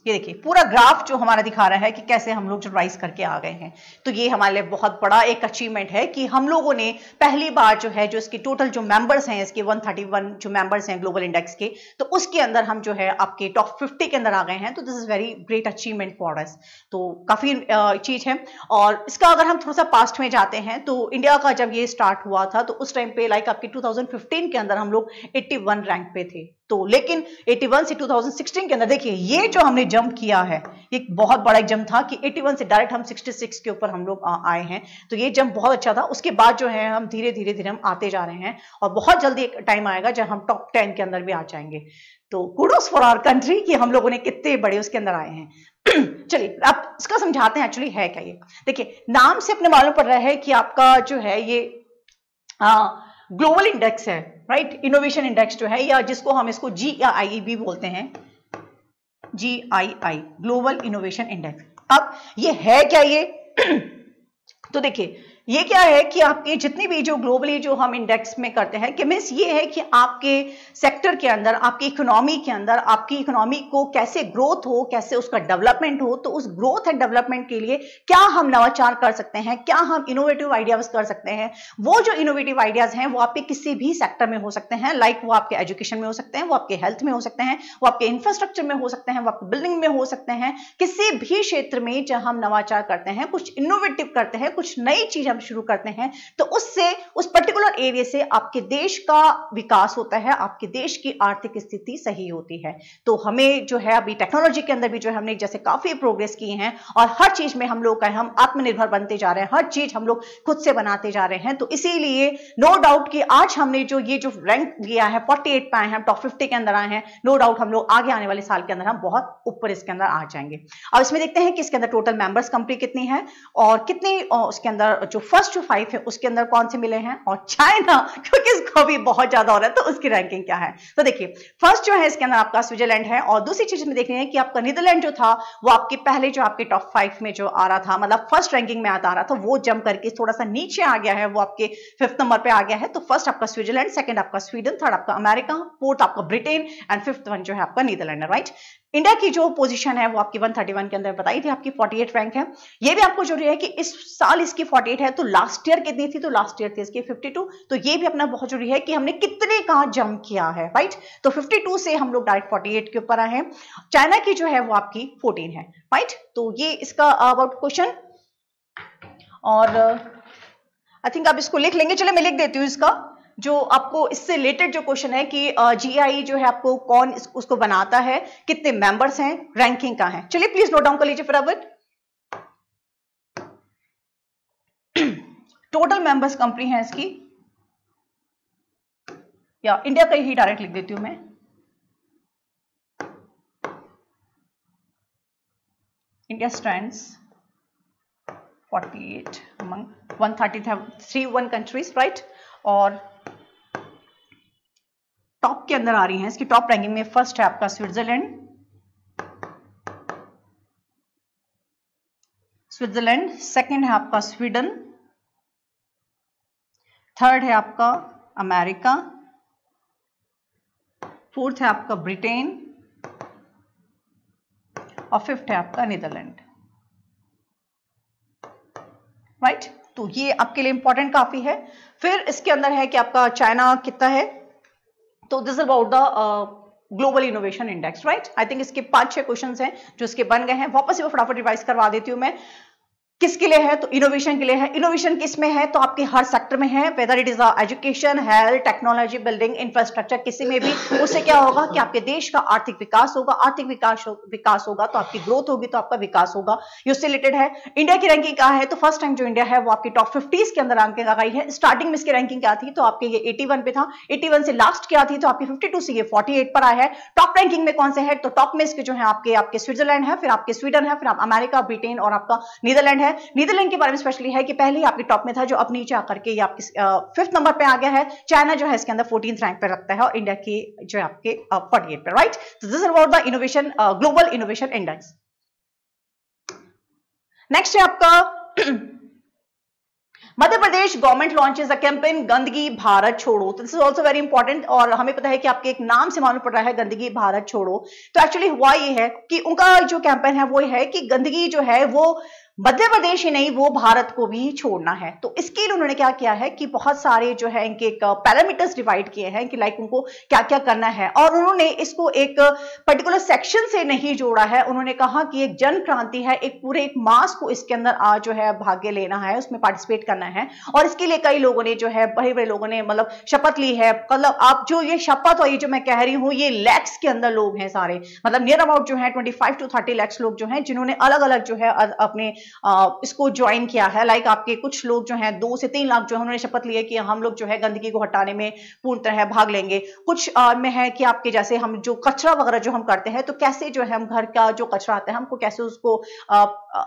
ये देखिए पूरा ग्राफ जो हमारा दिखा रहा है कि कैसे हम लोग जो राइज करके आ गए हैं तो ये हमारे लिए बहुत बड़ा एक अचीवमेंट है कि हम लोगों ने पहली बार जो है जो इसके टोटल जो मेंबर्स हैं इसके 131 जो मेंबर्स हैं ग्लोबल इंडेक्स के तो उसके अंदर हम जो है आपके टॉप 50 के अंदर आ गए हैं तो this is very great achievement for us तो काफ़ी चीज़ है और इसका अगर हम थोड़ा सा पास्ट में जाते हैं तो इंडिया का जब ये स्टार्ट हुआ था तो उस टाइम पे लाइक आपके टू के अंदर हम लोग एट्टी रैंक पे थे तो लेकिन 81 से 2016 के अंदर देखिए ये जो हमने जंप किया है ये बहुत बड़ा एक जंप था कि 81 से डायरेक्ट हम 66 के ऊपर हम लोग आए हैं तो ये जंप बहुत अच्छा था उसके बाद जो है हम धीरे धीरे धीरे हम आते जा रहे हैं और बहुत जल्दी एक टाइम आएगा जब हम टॉप टेन के अंदर भी आ जाएंगे तो कुडोस फॉर आवर कंट्री कि हम लोगों ने कितने बड़े उसके अंदर आए हैं चलिए आप इसका समझाते हैं एक्चुअली है क्या ये देखिए नाम से अपने मालूम पड़ रहा है कि आपका जो है ये ग्लोबल इंडेक्स है राइट इनोवेशन इंडेक्स जो है या जिसको हम इसको जी या आई e भी बोलते हैं G I I global innovation index अब ये है क्या ये तो देखिए ये क्या है कि आपके जितनी भी जो ग्लोबली जो हम इंडेक्स में करते हैं कि मीन्स ये है कि आपके सेक्टर के अंदर आपकी इकोनॉमी के अंदर आपकी इकोनॉमी को कैसे ग्रोथ हो कैसे उसका डेवलपमेंट हो तो उस ग्रोथ एंड डेवलपमेंट के लिए क्या हम नवाचार कर सकते हैं क्या हम इनोवेटिव आइडियाज कर सकते हैं वो जो इनोवेटिव आइडियाज हैं वो आपके किसी भी सेक्टर में हो सकते हैं लाइक like वो आपके एजुकेशन में हो सकते हैं वो आपके हेल्थ में हो सकते हैं वो आपके इंफ्रास्ट्रक्चर में हो सकते हैं वो आपके बिल्डिंग में हो सकते हैं किसी भी क्षेत्र में जहां हम नवाचार करते हैं कुछ इनोवेटिव करते हैं कुछ नई चीज हम शुरू करते हैं तो उससे उस पर्टिकुलर एरिया से आपके देश का विकास होता है आपके देश की आर्थिक स्थिति सही होती है तो हमें जो है अभी टेक्नोलॉजी के अंदर भी जो है हमने जैसे काफी प्रोग्रेस किए हैं और हर चीज में हम लोग का हम आत्मनिर्भर बनते जा रहे हैं हर चीज हम लोग खुद से बनाते जा रहे हैं तो इसीलिए नो डाउट कि आज हमने जो ये जो रैंक लिया है फोर्टी एट पे आए हैं टॉप फिफ्टी के अंदर आए हैं नो डाउट हम लोग आगे आने वाले साल के अंदर हम बहुत ऊपर इसके अंदर आ जाएंगे अब इसमें देखते हैं कि इसके अंदर टोटल मेंबर्स कंपनी कितनी है और कितनी उसके अंदर जो फर्स्ट जो फाइव है उसके अंदर कौन से मिले हैं और चाइना क्योंकि इसको भी बहुत ज्यादा हो रहा है तो उसकी रैंकिंग क्या है तो देखिए फर्स्ट जो है इसके अंदर आपका स्विट्जरलैंड है और दूसरी चीज में देखनी है कि आपका नीदरलैंड जो था वो आपके पहले जो आपके टॉप फाइव में जो आ रहा था मतलब फर्स्ट रैंकिंग में आता आ रहा था वो जम करके थोड़ा सा नीचे आ गया है वो आपके फिफ्थ नंबर पर आ गया है तो फर्स्ट आपका स्विट्जरलैंड सेकंड आपका स्वीडन थर्ड आपका अमेरिका फोर्थ आपका ब्रिटेन एंड फिफ्थ वन जो है आपका नीदरलैंड राइट इंडिया की जो पोजीशन है वो आपकी 131 के अंदर बताई थी आपकी 48 रैंक है ये भी आपको जरूरी है कि इस साल इसकी 48 है तो लास्ट ईयर कितनी थी तो लास्ट ईयर थी इसकी 52 तो ये भी अपना बहुत जरूरी है कि हमने कितने का जम किया है राइट तो 52 से हम लोग डायरेक्ट 48 के ऊपर आए हैं चाइना की जो है वो आपकी फोर्टीन है राइट तो ये इसका अबाउट uh, क्वेश्चन और आई uh, थिंक आप इसको लिख लेंगे चले मैं लिख देती हूँ इसका जो आपको इससे रिलेटेड जो क्वेश्चन है कि जीआई e जो है आपको कौन उसको बनाता है कितने मेंबर्स हैं रैंकिंग का है चलिए प्लीज नोट डाउन कर लीजिए फटाफट टोटल मेंबर्स कंपनी है इसकी या इंडिया का ही डायरेक्ट लिख देती हूं मैं India stands 48 among 133 one countries, right? Or top के अंदर आ रही हैं इसकी टॉप रैंकिंग में फर्स्ट है आपका स्विट्जरलैंड स्विट्जरलैंड सेकंड है आपका स्वीडन थर्ड है आपका अमेरिका फोर्थ है आपका ब्रिटेन और फिफ्थ है आपका नीदरलैंड राइट right? तो ये आपके लिए इंपॉर्टेंट काफी है फिर इसके अंदर है कि आपका चाइना कितना है तो this about the global innovation index right I think इसके पांच छह क्वेश्चन हैं जो इसके बन गए हैं वापस से फटाफट रिवाइज करवा देती हूं मैं किसके लिए है तो इनोवेशन के लिए है इनोवेशन किस में है तो आपके हर सेक्टर में है whether it is education health technology building infrastructure किसी में भी उससे क्या होगा कि आपके देश का आर्थिक विकास होगा आर्थिक विकास हो, विकास होगा तो आपकी ग्रोथ होगी तो आपका विकास होगा उससे रिलेटेड है इंडिया की रैंकिंग क्या है तो फर्स्ट टाइम जो इंडिया है वो आपकी टॉप फिफ्टीज के अंदर रैंकिंग लगाई है स्टार्टिंग में इसकी रैंकिंग क्या थी तो आपके ये एटी पे था एटी से लास्ट क्या थी तो आपकी फिफ्टी से ये फोर्टी पर आया है टॉप रैंकिंग में कौन से है तो टॉप में इसके जो है आपके आपके स्विट्जरलैंड है फिर आपके स्वीडन है फिर आप अमेरिका ब्रिटेन और आपका नीदरलैंड है है नीदरलैंड के बारे में स्पेशली है कि पहले ही आपके टॉप में था जो अब नीचे आकर के ये आपके फिफ्थ नंबर पे आ गया है चाइना जो है इसके अंदर फोर्टीन रैंक पर रखता है और इंडिया की जो है आपके फोर्टी एट पर राइट तो this about the innovation global innovation index next है आपका Madhya Pradesh government launches a campaign गंदगी भारत छोड़ो तो this is also very important और हमें पता है कि आपके एक नाम से मालूम पड़ रहा है गंदगी भारत छोड़ो तो एक्चुअली हुआ ये है कि उनका जो कैंपेन है वो है कि गंदगी जो है वो मध्य प्रदेश ही नहीं वो भारत को भी छोड़ना है तो इसके लिए उन्होंने क्या किया है कि बहुत सारे जो है इनके एक पैरामीटर्स डिवाइड किए हैं कि लाइक उनको क्या क्या करना है और उन्होंने इसको एक पर्टिकुलर सेक्शन से नहीं जोड़ा है उन्होंने कहा कि एक जन क्रांति है एक पूरे एक मास को इसके अंदर आ जो है भाग्य लेना है उसमें पार्टिसिपेट करना है और इसके लिए कई लोगों ने जो है बड़े बड़े लोगों ने मतलब शपथ ली है मतलब आप जो ये शपथ और ये जो मैं कह रही हूँ ये लैक्स के अंदर लोग हैं सारे मतलब नियर अबाउट जो है ट्वेंटी टू थर्टी लैक्स लोग जो है जिन्होंने अलग अलग जो है अपने इसको ज्वाइन किया है लाइक आपके कुछ लोग जो हैं दो से तीन लाख जो है उन्होंने शपथ ली है कि हम लोग जो है गंदगी को हटाने में पूर्ण तरह भाग लेंगे कुछ में है कि आपके जैसे हम जो कचरा वगैरह जो हम करते हैं तो कैसे जो है हम घर का जो कचरा आता है हमको कैसे उसको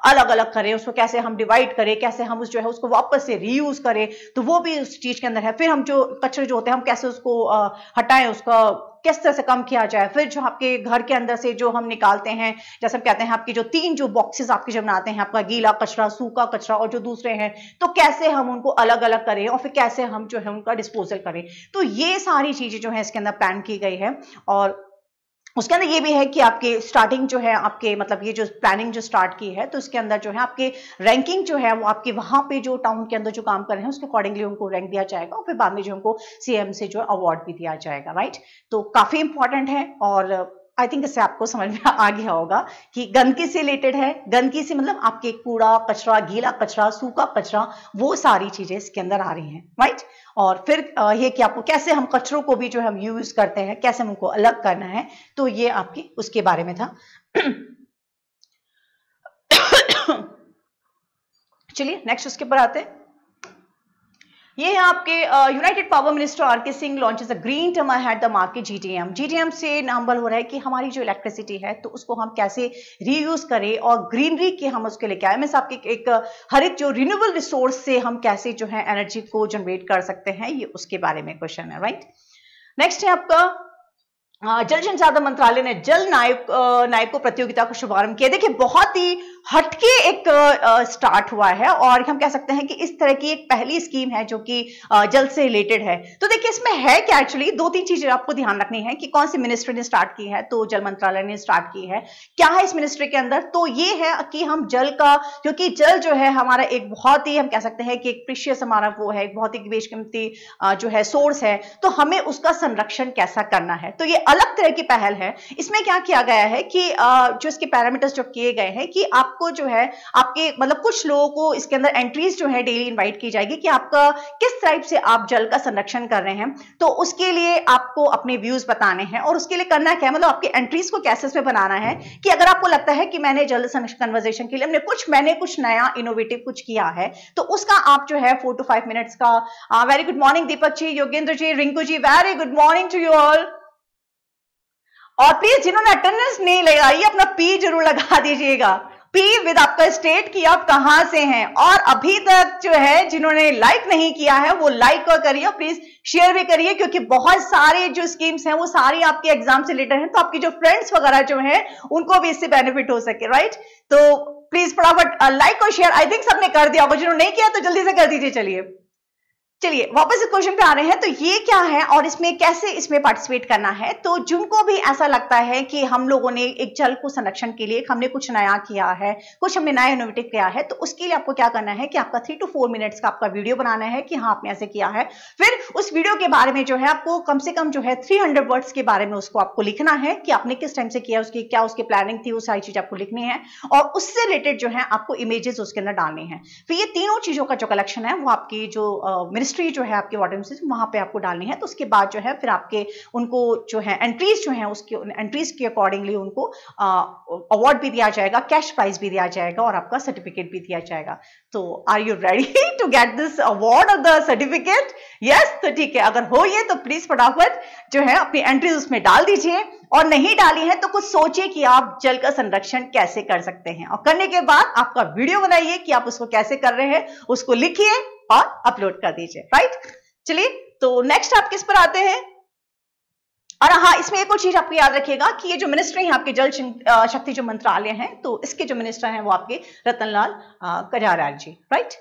अलग अलग करें उसको कैसे हम डिवाइड करें कैसे हम उस जो है उसको वापस से रीयूज करें तो वो भी उस चीज के अंदर है फिर हम जो कचरे जो होते हैं हम कैसे उसको हटाएं उसका किस तरह से कम किया जाए फिर जो आपके घर के अंदर से जो हम निकालते हैं जैसे हम कहते हैं आपकी जो तीन जो बॉक्सेस आपके जब बनाते हैं आपका गीला कचरा सूखा कचरा और जो दूसरे हैं तो कैसे हम उनको अलग अलग करें और फिर कैसे हम जो है उनका डिस्पोजल करें तो ये सारी चीजें जो है इसके अंदर प्लान की गई है और उसके अंदर ये भी है कि आपके स्टार्टिंग जो है आपके मतलब ये जो प्लानिंग जो स्टार्ट की है तो उसके अंदर जो है आपके रैंकिंग जो है वो आपके वहां पे जो टाउन के अंदर जो काम कर रहे हैं उसके अकॉर्डिंगली उनको रैंक दिया जाएगा और फिर बाद में जो उनको सीएम से जो है अवार्ड भी दिया जाएगा राइट तो काफ़ी इंपॉर्टेंट है और आई थिंक इससे आपको समझ में आ गया होगा कि गंदगी से रिलेटेड है गंदगी से मतलब आपके कूड़ा कचरा गीला कचरा सूखा कचरा वो सारी चीजें इसके अंदर आ रही हैं राइट और फिर ये कि आपको कैसे हम कचरों को भी जो हम यूज करते हैं कैसे हम उनको अलग करना है तो ये आपके उसके बारे में था चलिए नेक्स्ट उसके ऊपर आते हैं ये आपके United power minister R K Singh launches a green term head the market GTM GTM से नंबर हो रहा है कि हमारी जो इलेक्ट्रिसिटी है तो उसको हम कैसे रीयूज करें और ग्रीनरी के हम उसके लिए क्या मीन आपके एक हरित जो रिन्यूएबल रिसोर्स से हम कैसे जो है एनर्जी को जनरेट कर सकते हैं ये उसके बारे में क्वेश्चन है राइट नेक्स्ट है आपका जल संसाधन मंत्रालय ने जल नायक नायक को प्रतियोगिता का शुभारंभ किया देखिए बहुत ही हटके एक स्टार्ट हुआ है और हम कह सकते हैं कि इस तरह की एक पहली स्कीम है जो कि जल से रिलेटेड है तो देखिए इसमें है क्या एक्चुअली दो तीन चीजें आपको ध्यान रखनी है कि कौन सी मिनिस्ट्री ने स्टार्ट की है तो जल मंत्रालय ने स्टार्ट की है क्या है इस मिनिस्ट्री के अंदर तो ये है कि हम जल का क्योंकि जल जो है हमारा एक बहुत ही हम कह सकते हैं कि एक प्रिशियस हमारा वो है एक बहुत ही बेशकीमती जो है सोर्स है तो हमें उसका संरक्षण कैसा करना है तो ये अलग तरह की पहल है इसमें क्या किया गया है कि जो इसके पैरामीटर्स जो किए गए हैं कि आप आपको जो है आपके मतलब कुछ लोगों को इसके अंदर एंट्रीज जो है डेली इनवाइट की जाएगी कि आपका किस टाइप से आप जल का संरक्षण कर रहे हैं तो उसके लिए आपको अपने व्यूज बताने हैं और उसके लिए करना क्या है मतलब आपकी एंट्रीज को कैसे इसमें बनाना है कि अगर आपको लगता है कि मैंने जल संरक्षण कन्वर्जेशन के लिए हमने कुछ मैंने कुछ नया इनोवेटिव कुछ किया है तो उसका आप जो है फोर टू फाइव मिनट्स का very good morning Deepak ji Yogendra ji Rinku ji very good morning to you all और प्लीज जिन्होंने अटेंडेंस नहीं लगाई अपना पी जरूर लगा दीजिएगा पी विद आपका स्टेट कि आप कहां से हैं और अभी तक जो है जिन्होंने लाइक नहीं किया है वो लाइक और करिए प्लीज शेयर भी करिए क्योंकि बहुत सारे जो स्कीम्स हैं वो सारी आपके एग्जाम से रिलेटेड हैं तो आपके जो फ्रेंड्स वगैरह जो हैं उनको भी इससे बेनिफिट हो सके राइट तो प्लीज फटाफट लाइक uh, और शेयर आई थिंक सबने कर दिया होगा जिन्होंने नहीं किया तो जल्दी से कर दीजिए चलिए चलिए वापस इस क्वेश्चन पे आ रहे हैं तो ये क्या है और इसमें कैसे इसमें पार्टिसिपेट करना है तो जिनको भी ऐसा लगता है कि हम लोगों ने एक जल को संरक्षण के लिए हमने कुछ नया किया है कुछ हमने नया इनोवेटिव किया है तो उसके लिए आपको क्या करना है कि आपका थ्री टू फोर मिनट्स का आपका वीडियो बनाना है कि हाँ आपने ऐसे किया है फिर उस वीडियो के बारे में जो है आपको कम से कम जो है थ्री वर्ड्स के बारे में उसको आपको लिखना है कि आपने किस टाइम से किया उसकी क्या उसकी प्लानिंग थी वो सारी चीज आपको लिखनी है और उससे रिलेटेड जो है आपको इमेजेस उसके अंदर डालने हैं फिर तो ये तीनों चीजों का जो कलेक्शन है वो आपकी जो मिनिस्टर हिस्ट्री जो है आपके वाटर हिस्ट्री वहाँ पे आपको डालनी है तो उसके बाद जो है फिर आपके उनको जो है एंट्रीज जो है उसके एंट्रीज के अकॉर्डिंगली उनको अवार्ड भी दिया जाएगा कैश प्राइज भी दिया जाएगा और आपका सर्टिफिकेट भी दिया जाएगा तो are you ready to get this award और द सर्टिफिकेट यस तो ठीक है अगर हो ये तो प्लीज फटाफट जो है अपनी एंट्रीज उसमें डाल दीजिए और नहीं डाली है तो कुछ सोचिए कि आप जल का संरक्षण कैसे कर सकते हैं और करने के बाद आपका वीडियो बनाइए कि आप उसको कैसे कर रहे हैं उसको लिखिए और अपलोड कर दीजिए राइट चलिए तो नेक्स्ट आप किस पर आते हैं और हाँ इसमें एक और चीज आपको याद रखिएगा कि ये जो मिनिस्टर है आपके जल शक्ति जो मंत्रालय है तो इसके जो मिनिस्टर हैं वो आपके रतनलाल कजारा जी राइट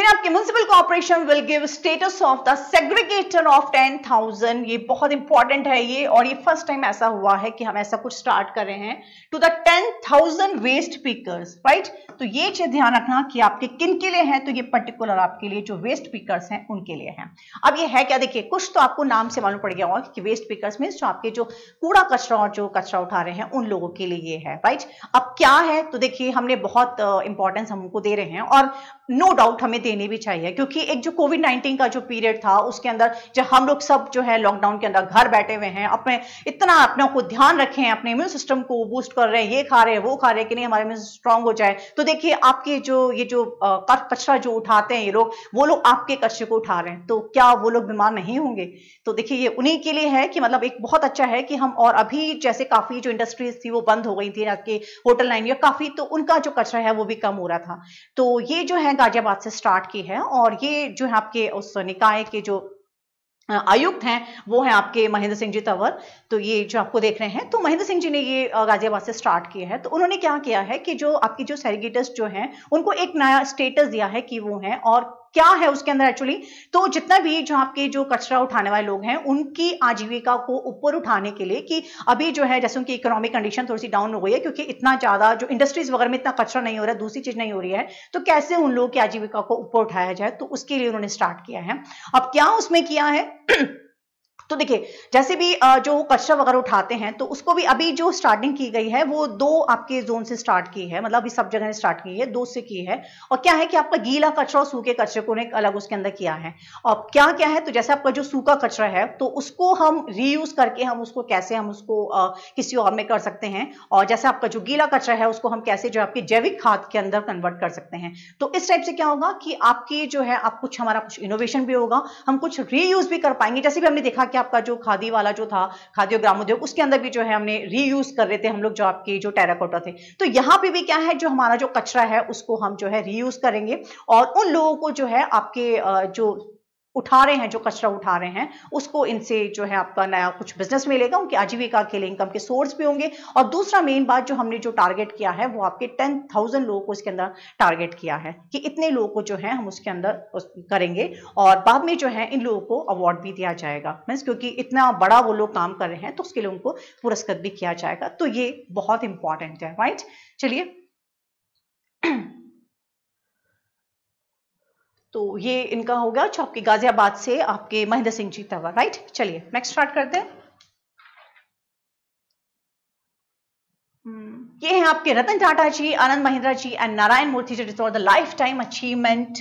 फिर आपके municipal corporation will give status of the segregator of ten thousand ये बहुत इंपॉर्टेंट है ये और ये फर्स्ट टाइम ऐसा हुआ है कि हम ऐसा कुछ स्टार्ट कर रहे हैं to the ten thousand waste pickers right तो ये चीज ध्यान रखना कि आपके किन के लिए है तो ये पर्टिकुलर आपके लिए जो वेस्ट पीकर्स हैं उनके लिए है अब ये है क्या देखिए कुछ तो आपको नाम से मालूम पड़ गया होगा कि वेस्ट पीकर्स मीन जो आपके जो कूड़ा कचरा और जो कचरा उठा रहे हैं उन लोगों के लिए ये है राइट अब क्या है तो देखिए हमने बहुत इंपॉर्टेंस हमको दे रहे हैं और नो no डाउट हमें देने भी चाहिए क्योंकि एक जो कोविड 19 का जो पीरियड था उसके अंदर जब हम लोग सब जो है लॉकडाउन के अंदर घर बैठे हुए हैं अपने इतना अपने को ध्यान रखें अपने इम्यून सिस्टम को बूस्ट कर रहे हैं ये खा रहे हैं वो खा रहे हैं कि नहीं हमारे इम्यून स्ट्रांग हो जाए तो देखिए आपके जो ये जो कचरा जो उठाते हैं ये लोग वो लोग आपके कचरे को उठा रहे हैं तो क्या वो लोग बीमार नहीं होंगे तो देखिए ये उन्हीं के लिए है कि मतलब एक बहुत अच्छा है कि हम और अभी जैसे काफी जो इंडस्ट्रीज थी वो बंद हो गई थी आपके होटल लाइन या काफी तो उनका जो कचरा है वो भी कम हो रहा था तो ये जो है गाजियाबाद से स्टार्ट की है और ये जो है आपके उस निकाय के जो आयुक्त हैं वो हैं आपके महेंद्र सिंह जी तंवर तो ये जो आपको देख रहे हैं तो महेंद्र सिंह जी ने ये गाजियाबाद से स्टार्ट किया है तो उन्होंने क्या किया है कि जो आपकी जो सैरिगेटर्स जो हैं उनको एक नया स्टेटस दिया है कि वो हैं और क्या है उसके अंदर एक्चुअली तो जितना भी जो आपके जो कचरा उठाने वाले लोग हैं उनकी आजीविका को ऊपर उठाने के लिए कि अभी जो है जैसे उनकी इकोनॉमिक कंडीशन थोड़ी सी डाउन हो गई है क्योंकि इतना ज्यादा जो इंडस्ट्रीज वगैरह में इतना कचरा नहीं हो रहा है दूसरी चीज नहीं हो रही है तो कैसे उन लोगों की आजीविका को ऊपर उठाया जाए तो उसके लिए उन्होंने स्टार्ट किया है अब क्या उसमें किया है तो देखिए जैसे भी जो कचरा वगैरह उठाते हैं तो उसको भी अभी जो स्टार्टिंग की गई है वो दो आपके जोन से स्टार्ट की है मतलब अभी सब जगह ने स्टार्ट की है दो से की है और क्या है कि आपका गीला कचरा और सूखे कचरे को अलग उसके अंदर किया है और क्या क्या है तो जैसे आपका जो सूखा कचरा है तो उसको हम रीयूज करके हम उसको कैसे हम उसको किसी और में कर सकते हैं और जैसे आपका जो गीला कचरा है उसको हम कैसे जो आपके जैविक खाद के अंदर कन्वर्ट कर सकते हैं तो इस टाइप से क्या होगा कि आपकी जो है आप कुछ हमारा कुछ इनोवेशन भी होगा हम कुछ रीयूज भी कर पाएंगे जैसे भी हमने देखा क्या आपका जो खादी वाला जो था खादी और ग्रामोद्योग उसके अंदर भी जो है हमने रीयूज कर रहे थे हम लोग जो आपके जो टेराकोटा थे तो यहाँ पे भी क्या है जो हमारा जो कचरा है उसको हम जो है रीयूज करेंगे और उन लोगों को जो है आपके जो उठा रहे हैं जो कचरा उठा रहे हैं उसको इनसे जो है आपका नया कुछ बिजनेस मिलेगा उनकी आजीविका के लिए इनकम के सोर्स भी होंगे और दूसरा मेन बात जो हमने जो टारगेट किया है वो आपके टेन थाउजेंड लोगों को इसके अंदर टारगेट किया है कि इतने लोगों को जो है हम उसके अंदर करेंगे और बाद में जो है इन लोगों को अवार्ड भी दिया जाएगा मीन्स क्योंकि इतना बड़ा वो लोग काम कर रहे हैं तो उसके लिए उनको पुरस्कृत भी किया जाएगा तो ये बहुत इंपॉर्टेंट है राइट चलिए तो ये इनका हो जो आपके गाजियाबाद से आपके महेंद्र सिंह जी तवर राइट चलिए नेक्स्ट स्टार्ट करते हैं हम्म, ये हैं आपके Ratan Tata ji Anand Mahindra ji and Narayana Murthy ji for the lifetime achievement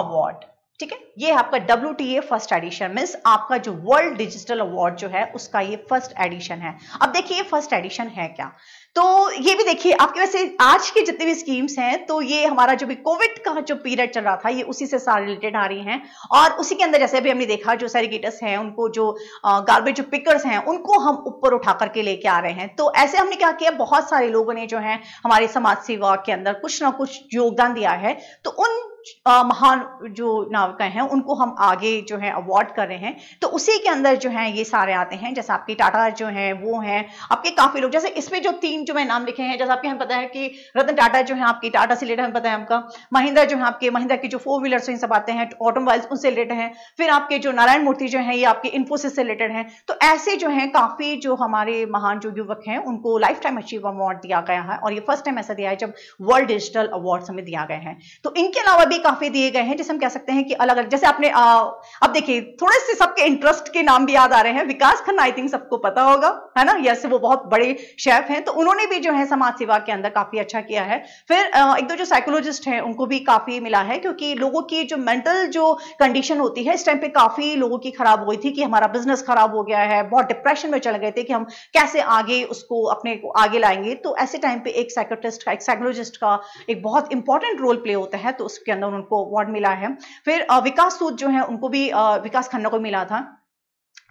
award ठीक है ये आपका W T A first edition means आपका जो वर्ल्ड डिजिटल अवार्ड जो है उसका ये फर्स्ट एडिशन है अब देखिए ये फर्स्ट एडिशन है क्या तो ये भी देखिए आपके वैसे आज की जितने भी स्कीम्स हैं तो ये हमारा जो भी कोविड का जो पीरियड चल रहा था ये उसी से सारे रिलेटेड आ रही हैं और उसी के अंदर जैसे अभी हमने देखा जो सैरिगेटर्स हैं उनको जो गार्बेज जो पिकर्स हैं उनको हम ऊपर उठा करके लेके आ रहे हैं तो ऐसे हमने क्या किया बहुत सारे लोगों ने जो है हमारे समाज सेवा के अंदर कुछ ना कुछ योगदान दिया है तो उन आ, महान जो नाविका हैं उनको हम आगे जो है अवार्ड कर रहे हैं तो उसी के अंदर जो है ये सारे आते हैं जैसे आपके टाटा जो है वो हैं आपके काफ़ी लोग जैसे इसमें जो तीन तीन जो मैं नाम लिखे हैं जैसा आपके हमें पता है कि रतन टाटा जो है आपकी टाटा से रिलेटेड हमें पता है आपका महिंद्रा जो है आपके महिंद्रा के जो फोर व्हीलर्स हैं सब आते हैं ऑटोमोबाइल्स उनसे रिलेटेड हैं फिर आपके जो नारायण मूर्ति जो है ये आपके इन्फोसिस से रिलेटेड हैं तो ऐसे जो है काफी जो हमारे महान जो युवक हैं उनको लाइफ टाइम अचीव अवार्ड दिया गया है और ये फर्स्ट टाइम ऐसा दिया है जब वर्ल्ड डिजिटल अवार्ड हमें दिया गया है तो इनके अलावा भी काफी दिए गए हैं जैसे हम कह सकते हैं कि अलग अलग जैसे आपने अब देखिए थोड़े से सबके इंटरेस्ट के नाम भी याद आ रहे हैं विकास खन्ना आई थिंक सबको पता होगा है ना यस वो बहुत बड़े शेफ हैं तो उन्होंने उन्होंने भी जो है समाज सेवा के अंदर काफी अच्छा किया है फिर एक दो जो साइकोलॉजिस्ट हैं उनको भी काफी मिला है क्योंकि लोगों की जो मेंटल जो कंडीशन होती है इस टाइम पे काफी लोगों की खराब हुई थी कि हमारा बिजनेस खराब हो गया है बहुत डिप्रेशन में चले गए थे कि हम कैसे आगे उसको अपने को आगे लाएंगे तो ऐसे टाइम पे एक साइकोटिस्ट का एक साइकोलॉजिस्ट का एक बहुत इंपॉर्टेंट रोल प्ले होता है तो उसके अंदर उनको अवार्ड मिला है फिर विकास सूद जो है उनको भी विकास खन्ना को मिला था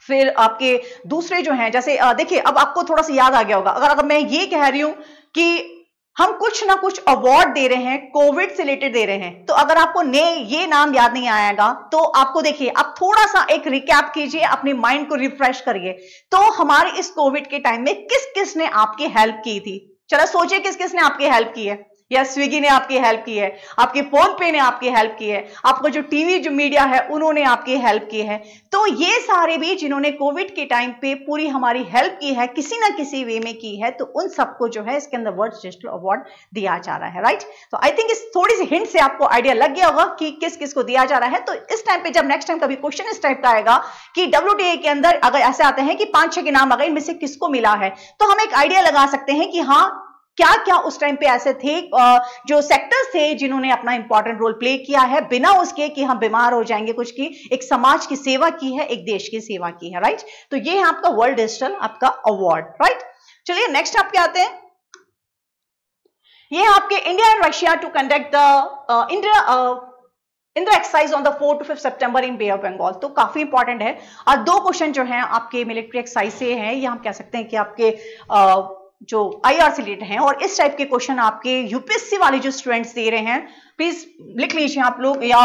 फिर आपके दूसरे जो हैं जैसे देखिए अब आपको थोड़ा सा याद आ गया होगा अगर अगर मैं ये कह रही हूं कि हम कुछ ना कुछ अवार्ड दे रहे हैं कोविड से रिलेटेड दे रहे हैं तो अगर आपको नए ये नाम याद नहीं आएगा तो आपको देखिए आप थोड़ा सा एक रिकैप कीजिए अपने माइंड को रिफ्रेश करिए तो हमारे इस कोविड के टाइम में किस किस ने आपकी हेल्प की थी चलो सोचिए किस किस ने आपकी हेल्प की है या स्विगी ने आपकी हेल्प की है आपके फोन पे ने आपकी हेल्प की है आपको जो टीवी जो मीडिया है उन्होंने आपकी हेल्प की है तो ये सारे भी जिन्होंने कोविड के टाइम पे पूरी हमारी हेल्प की है किसी ना किसी वे में की है तो उन सबको जो है इसके अंदर वर्ल्ड डिजिटल अवार्ड दिया जा रहा है राइट तो आई थिंक इस थोड़ी सी हिंट से आपको आइडिया लग गया होगा कि किस किस को दिया जा रहा है तो इस टाइम पे जब नेक्स्ट टाइम कभी क्वेश्चन इस टाइप का आएगा कि डब्ल्यू के अंदर अगर ऐसे आते हैं कि पांच छह के नाम अगर इनमें से किसको मिला है तो हम एक आइडिया लगा सकते हैं कि हाँ क्या क्या उस टाइम पे ऐसे थे जो सेक्टर्स थे जिन्होंने अपना इंपॉर्टेंट रोल प्ले किया है बिना उसके कि हम बीमार हो जाएंगे कुछ की एक समाज की सेवा की है एक देश की सेवा की है राइट तो ये है आपका वर्ल्ड डिजिटल आपका अवार्ड राइट चलिए नेक्स्ट आपके आते हैं ये आपके India and Russia to conduct the India in the exercise on the four to fifth September in Bay of Bengal तो काफी इंपॉर्टेंट है और दो क्वेश्चन जो हैं आपके मिलिट्री एक्सरसाइज से हैं ये हम कह सकते हैं कि आपके uh, जो आईआरसी रिलेटेड हैं और इस टाइप के क्वेश्चन आपके यूपीएससी वाले जो स्टूडेंट्स दे रहे हैं प्लीज लिख लीजिए आप लोग या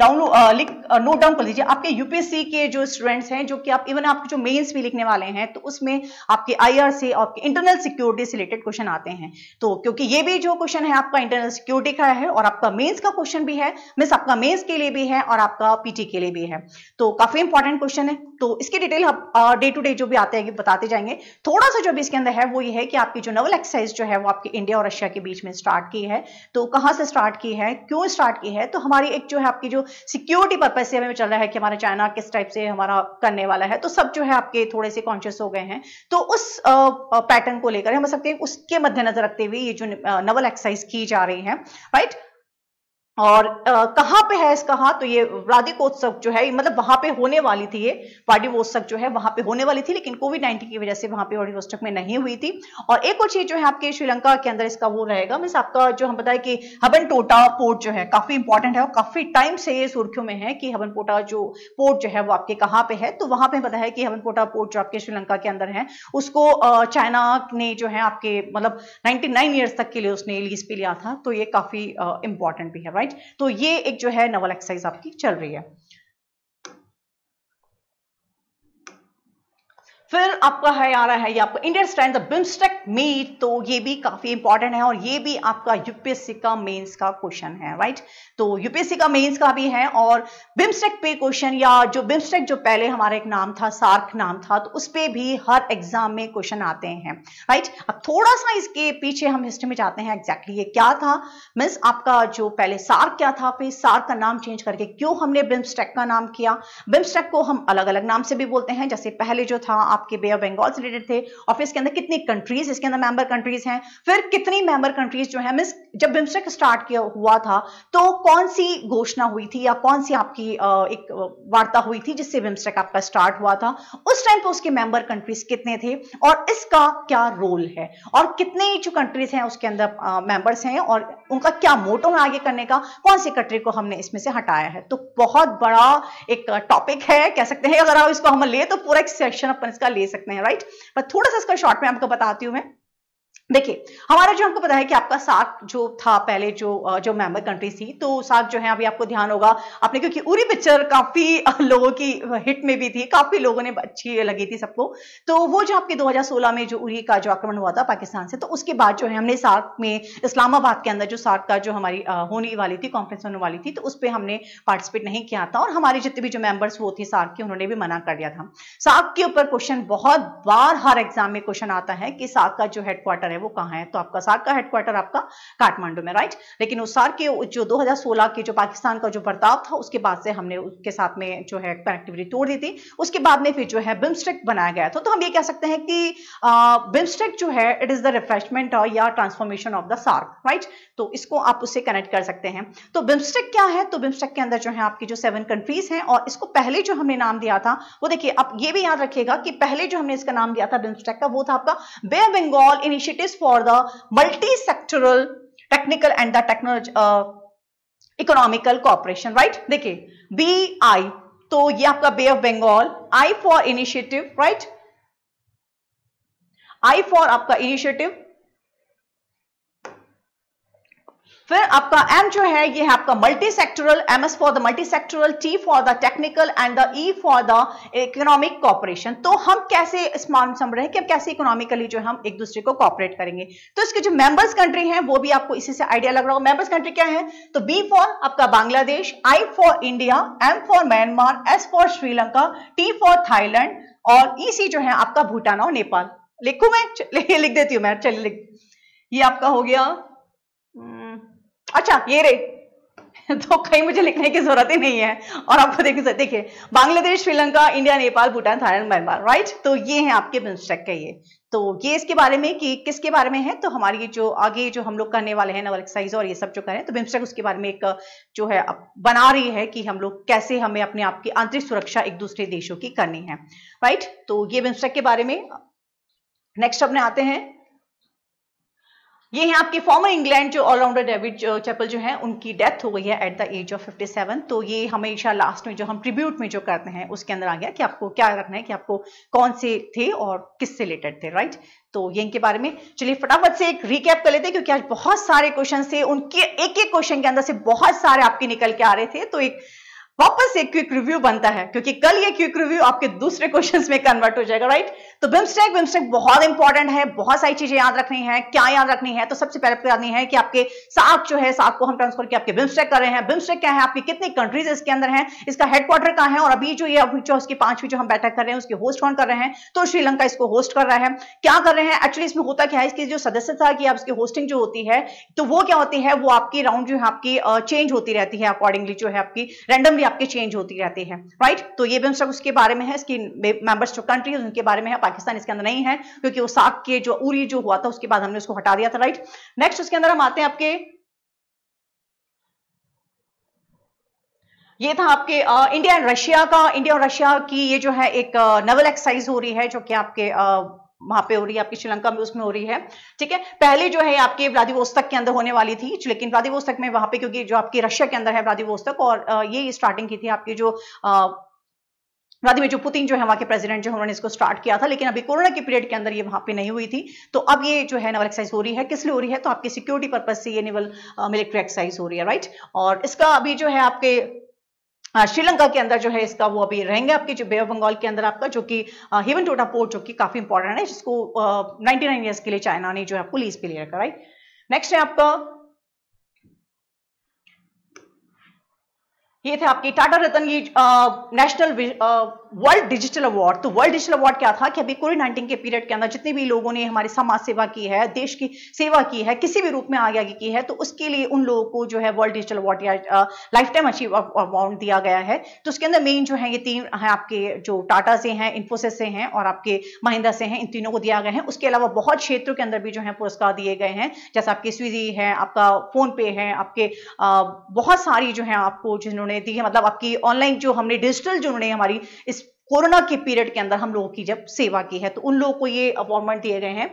डाउनलोड लिख नोट डाउन कर लीजिए आपके यूपीएससी के जो स्टूडेंट्स हैं जो कि आप इवन आपके जो मेंस भी लिखने वाले हैं तो उसमें आपके आईआर से आपके इंटरनल सिक्योरिटी से रिलेटेड क्वेश्चन आते हैं तो क्योंकि ये भी जो क्वेश्चन है आपका इंटरनल सिक्योरिटी का है और आपका मेन्स का क्वेश्चन भी है मीन्स आपका मेन्स के लिए भी है और आपका पीटी के लिए भी है तो काफी इंपॉर्टेंट क्वेश्चन है तो इसकी डिटेल आप डे टू डे जो भी आते हैं बताते जाएंगे थोड़ा सा जो भी इसके अंदर है वो ये है कि आपकी जो नवल एक्सरसाइज जो है वो आपके इंडिया और रशिया के बीच में स्टार्ट की है तो कहाँ से स्टार्ट की है क्यों स्टार्ट की है तो हमारी एक जो है आपकी जो सिक्योरिटी पर्पज से हमें चल रहा है कि हमारा चाइना किस टाइप से हमारा करने वाला है तो सब जो है आपके थोड़े से कॉन्शियस हो गए हैं तो उस पैटर्न को लेकर हम सकते हैं उसके मद्देनजर रखते हुए ये जो नवल एक्सरसाइज की जा रही है राइट और कहाँ पे है इसका हाँ तो ये राधिकोत्सव जो है मतलब वहां पे होने वाली थी ये वाडिवोत्सव जो है वहां पे होने वाली थी लेकिन कोविड नाइन्टीन की वजह से वहां पे वाडिवोत्सव में नहीं हुई थी और एक और चीज जो है आपके श्रीलंका के अंदर इसका वो रहेगा मीन्स आपका जो हम बताए कि हबन टोटा पोर्ट जो है काफी इंपॉर्टेंट है और काफी टाइम से ये सुर्खियों में है कि हबन पोटा जो पोर्ट जो है वो आपके कहाँ पे है तो वहां पे बताया है कि हबन पोटा पोर्ट जो आपके श्रीलंका के अंदर है उसको चाइना ने जो है आपके मतलब नाइन्टी नाइन ईयर्स तक के लिए उसने लीज पे लिया था तो ये काफी इंपॉर्टेंट भी है राइट राइट तो ये एक जो है नवल एक्सरसाइज आपकी चल रही है फिर आपका है आ रहा है ये आपका इंडियन स्टैंड द मीट तो ये भी काफी इंपॉर्टेंट है और ये भी आपका यूपीएससी का मेंस का क्वेश्चन है राइट तो यूपीएससी का मेंस का भी है और बिम्स्टेक पे क्वेश्चन या जो बिमस्टेक जो पहले हमारा एक नाम था सार्क नाम था तो उस पर भी हर एग्जाम में क्वेश्चन आते हैं राइट अब थोड़ा सा इसके पीछे हम हिस्ट्री में जाते हैं एग्जैक्टली exactly ये क्या था मीन्स आपका जो पहले सार्क क्या था फिर सार्क का नाम चेंज करके क्यों हमने बिम्स्टेक का नाम किया बिम्स्टेक को हम अलग अलग नाम से भी बोलते हैं जैसे पहले जो था आपके बे ऑफ बंगाल से रिलेटेड थे और फिर इसके अंदर कितनी कंट्रीज इसके अंदर मेंबर कंट्रीज हैं फिर कितनी मेंबर कंट्रीज जो है मिस जब बिम्स्टेक स्टार्ट किया हुआ था तो कौन सी घोषणा हुई थी या कौन सी आपकी एक वार्ता हुई थी जिससे बिम्स्टेक आपका स्टार्ट हुआ था उस टाइम पर उसके मेंबर कंट्रीज कितने थे और इसका क्या रोल है और कितने जो कंट्रीज हैं उसके अंदर मेंबर्स हैं और उनका क्या मोटो है आगे करने का कौन सी कंट्री को हमने इसमें से हटाया है तो बहुत बड़ा एक टॉपिक है कह सकते हैं अगर आप इसको हम ले तो पूरा एक सेक्शन अपन इसका ले सकते हैं राइट बट थोड़ा सा इसका शॉर्ट में आपको बताती हूँ मैं देखिए हमारा जो हमको पता है कि आपका सार्क जो था पहले जो जो मेंबर कंट्रीज थी तो साथ जो है अभी आपको ध्यान होगा आपने क्योंकि उरी पिक्चर काफी लोगों की हिट में भी थी काफी लोगों ने अच्छी लगी थी सबको तो वो जो आपके 2016 में जो उरी का जो आक्रमण हुआ था पाकिस्तान से तो उसके बाद जो है हमने सार्क में इस्लामाबाद के अंदर जो सार्क का जो हमारी होने वाली थी कॉन्फ्रेंस होने वाली थी तो उस पर हमने पार्टिसिपेट नहीं किया था और हमारे जितने भी जो मेंबर्स वो थे सार्क के उन्होंने भी मना कर दिया था सार्क के ऊपर क्वेश्चन बहुत बार हर एग्जाम में क्वेश्चन आता है कि सार्क का जो हेडक्वार्टर है है वो कहाँ है तो आपका सार्क का हेडक्वार्टर आपका काठमांडू में राइट लेकिन उस सार्क के जो 2016 के जो पाकिस्तान का जो बर्ताव था उसके बाद से हमने उसके साथ में जो है कनेक्टिविटी तोड़ दी थी उसके बाद में फिर जो है बिम्स्टेक बनाया गया था तो हम ये कह सकते हैं कि बिम्स्टेक जो है इट इज द रिफ्रेशमेंट या transformation of the SAARC right तो इसको आप उससे कनेक्ट कर सकते हैं तो बिम्स्टेक क्या है तो बिम्स्टेक के अंदर जो है आपकी जो सेवन कंट्रीज हैं और इसको पहले जो हमने नाम दिया था वो देखिए आप ये भी याद रखिएगा कि पहले जो हमने इसका नाम दिया था बिम्स्टेक का वो था आपका Bay Bengal initiative is for the multi-sectoral technical and the technology uh, economical cooperation, right? देखिए बी आई तो ये आपका Bay of Bengal I for initiative right I for आपका इनिशिएटिव फिर आपका एम जो है ये है आपका multi sectoral M S for the multi sectoral T for the technical and the E for the economic cooperation तो हम कैसे स्मार्ट समझ रहे हैं कि हम कैसे इकोनॉमिकली जो हम एक दूसरे को कॉपरेट करेंगे तो इसके जो मेंबर्स कंट्री हैं वो भी आपको इसी से आइडिया लग रहा होगा मेंबर्स कंट्री क्या है तो बी फॉर आपका Bangladesh I for India M for Myanmar S for Sri Lanka T for Thailand और ई e सी जो है आपका भूटान और नेपाल लिखू मैं लिख देती हूँ मैं चलिए लिख ये आपका हो गया अच्छा ये रे तो कहीं मुझे लिखने की जरूरत ही नहीं है और आपको देखिए देखिए Bangladesh Sri Lanka India Nepal Bhutan Thailand Myanmar right तो ये है आपके बिमस्टेक का ये तो ये इसके बारे में कि किसके बारे में है तो हमारी जो आगे जो हम लोग करने वाले हैं नवल एक्सरसाइज और ये सब जो करें तो बिमस्टेक उसके बारे में एक जो है बना रही है कि हम लोग कैसे हमें अपने आप की आंतरिक सुरक्षा एक दूसरे देशों की करनी है राइट तो ये बिमस्टेक के बारे में नेक्स्ट अपने आते हैं ये है आपके फॉर्मर इंग्लैंड जो ऑलराउंडर डेविड चैपल जो है उनकी डेथ हो गई है एट द एज ऑफ 57 तो ये हमेशा लास्ट में जो हम ट्रिब्यूट में जो करते हैं उसके अंदर आ गया कि आपको क्या रखना है कि आपको कौन से थे और किससे रिलेटेड थे राइट तो ये इनके बारे में चलिए फटाफट से एक रिकैप कर लेते हैं क्योंकि आज बहुत सारे क्वेश्चन थे उनके एक एक क्वेश्चन के अंदर से बहुत सारे आपके निकल के आ रहे थे तो एक वापस एक क्विक रिव्यू बनता है क्योंकि कल ये क्विक रिव्यू आपके दूसरे क्वेश्चंस में कन्वर्ट हो जाएगा राइट तो बिमस्टेक बिमस्टेक बहुत इंपॉर्टेंट है बहुत सारी चीजें याद रखनी है क्या याद रखनी है तो सबसे पहले करनी तो है कि आपके साथ जो है साथ को हम ट्रांसफर किया आपके बिमस्टेक कर रहे हैं बिमस्टेक क्या है आपकी कितनी कंट्रीज इसके अंदर है इसका हेडक्वार्टर कहा है और अभी जो ये अभी जो उसकी पांचवी जो हम बैठक कर रहे हैं उसकी होस्ट कौन कर रहे हैं तो श्रीलंका इसको होस्ट कर रहा है क्या कर रहे हैं एक्चुअली इसमें होता क्या है इसकी जो सदस्यता की आपकी होस्टिंग जो होती है तो वो क्या होती है वो आपकी राउंड जो है आपकी चेंज होती रहती है अकॉर्डिंगली जो है आपकी रैंडमली आपकी चेंज होती रहती है राइट तो ये बिमस्टेक उसके बारे में है इसकी मेंबर्स जो कंट्री उनके बारे में है पाकिस्तान इसके अंदर नहीं है क्योंकि उसाक के जो उरी जो हुआ था उसके बाद हमने उसको हटा दिया था राइट नेक्स्ट उसके अंदर हम आते हैं आपके ये था आपके आ, इंडिया एंड रशिया का इंडिया और रशिया की ये जो है एक नवल एक्सरसाइज हो रही है जो कि आपके आ, वहां पे हो रही है आपकी श्रीलंका में उसमें हो रही है ठीक है पहले जो है आपके व्लादिवोस्तक के अंदर होने वाली थी लेकिन व्लादिवोस्तक में वहां पे क्योंकि जो आपकी रशिया के अंदर है व्लादिवोस्तक और ये स्टार्टिंग की थी आपकी जो व्लादिमिर जो पुतिन जो है वहां के प्रेसिडेंट जो उन्होंने इसको स्टार्ट किया था लेकिन अभी कोरोना के पीरियड के अंदर ये वहां पे नहीं हुई थी तो अब ये जो है नवल एक्साइज हो रही है किस लिए हो रही है तो आपकी सिक्योरिटी पर्पज से ये नेवल मिलिट्री एक्सरसाइज हो रही है राइट और इसका अभी जो है आपके श्रीलंका के अंदर जो है इसका वो अभी रहेंगे आपके जो बे ऑफ बंगाल के अंदर आपका जो कि हिवन टोटा पोर्ट जो कि काफी इंपॉर्टेंट है जिसको नाइनटी नाइन ईयर्स के लिए चाइना ने जो है पुलिस पे ले रखा राइट नेक्स्ट है आपका ये थे आपकी टाटा रतन की नेशनल वर्ल्ड डिजिटल अवार्ड तो वर्ल्ड डिजिटल अवार्ड क्या था कि अभी कोविड नाइन्टीन के पीरियड के अंदर जितने भी लोगों ने हमारी समाज सेवा की है देश की सेवा की है किसी भी रूप में आगे आगे की है तो उसके लिए उन लोगों को जो है वर्ल्ड डिजिटल अवार्ड या लाइफ टाइम अचीव अवार्ड दिया गया है तो उसके अंदर मेन जो है ये तीन हैं आपके जो टाटा से हैं इन्फोसिस से हैं और आपके महिंदा से हैं इन तीनों को दिया गया है उसके अलावा बहुत क्षेत्रों के अंदर भी जो है पुरस्कार दिए गए हैं जैसे आपके स्विगी है आपका फोनपे है आपके बहुत सारी जो है आपको जिन्होंने उन्होंने दी है मतलब आपकी ऑनलाइन जो हमने डिजिटल जो उन्होंने हमारी इस कोरोना के पीरियड के अंदर हम लोगों की जब सेवा की है तो उन लोगों को ये अपॉइंटमेंट दिए गए हैं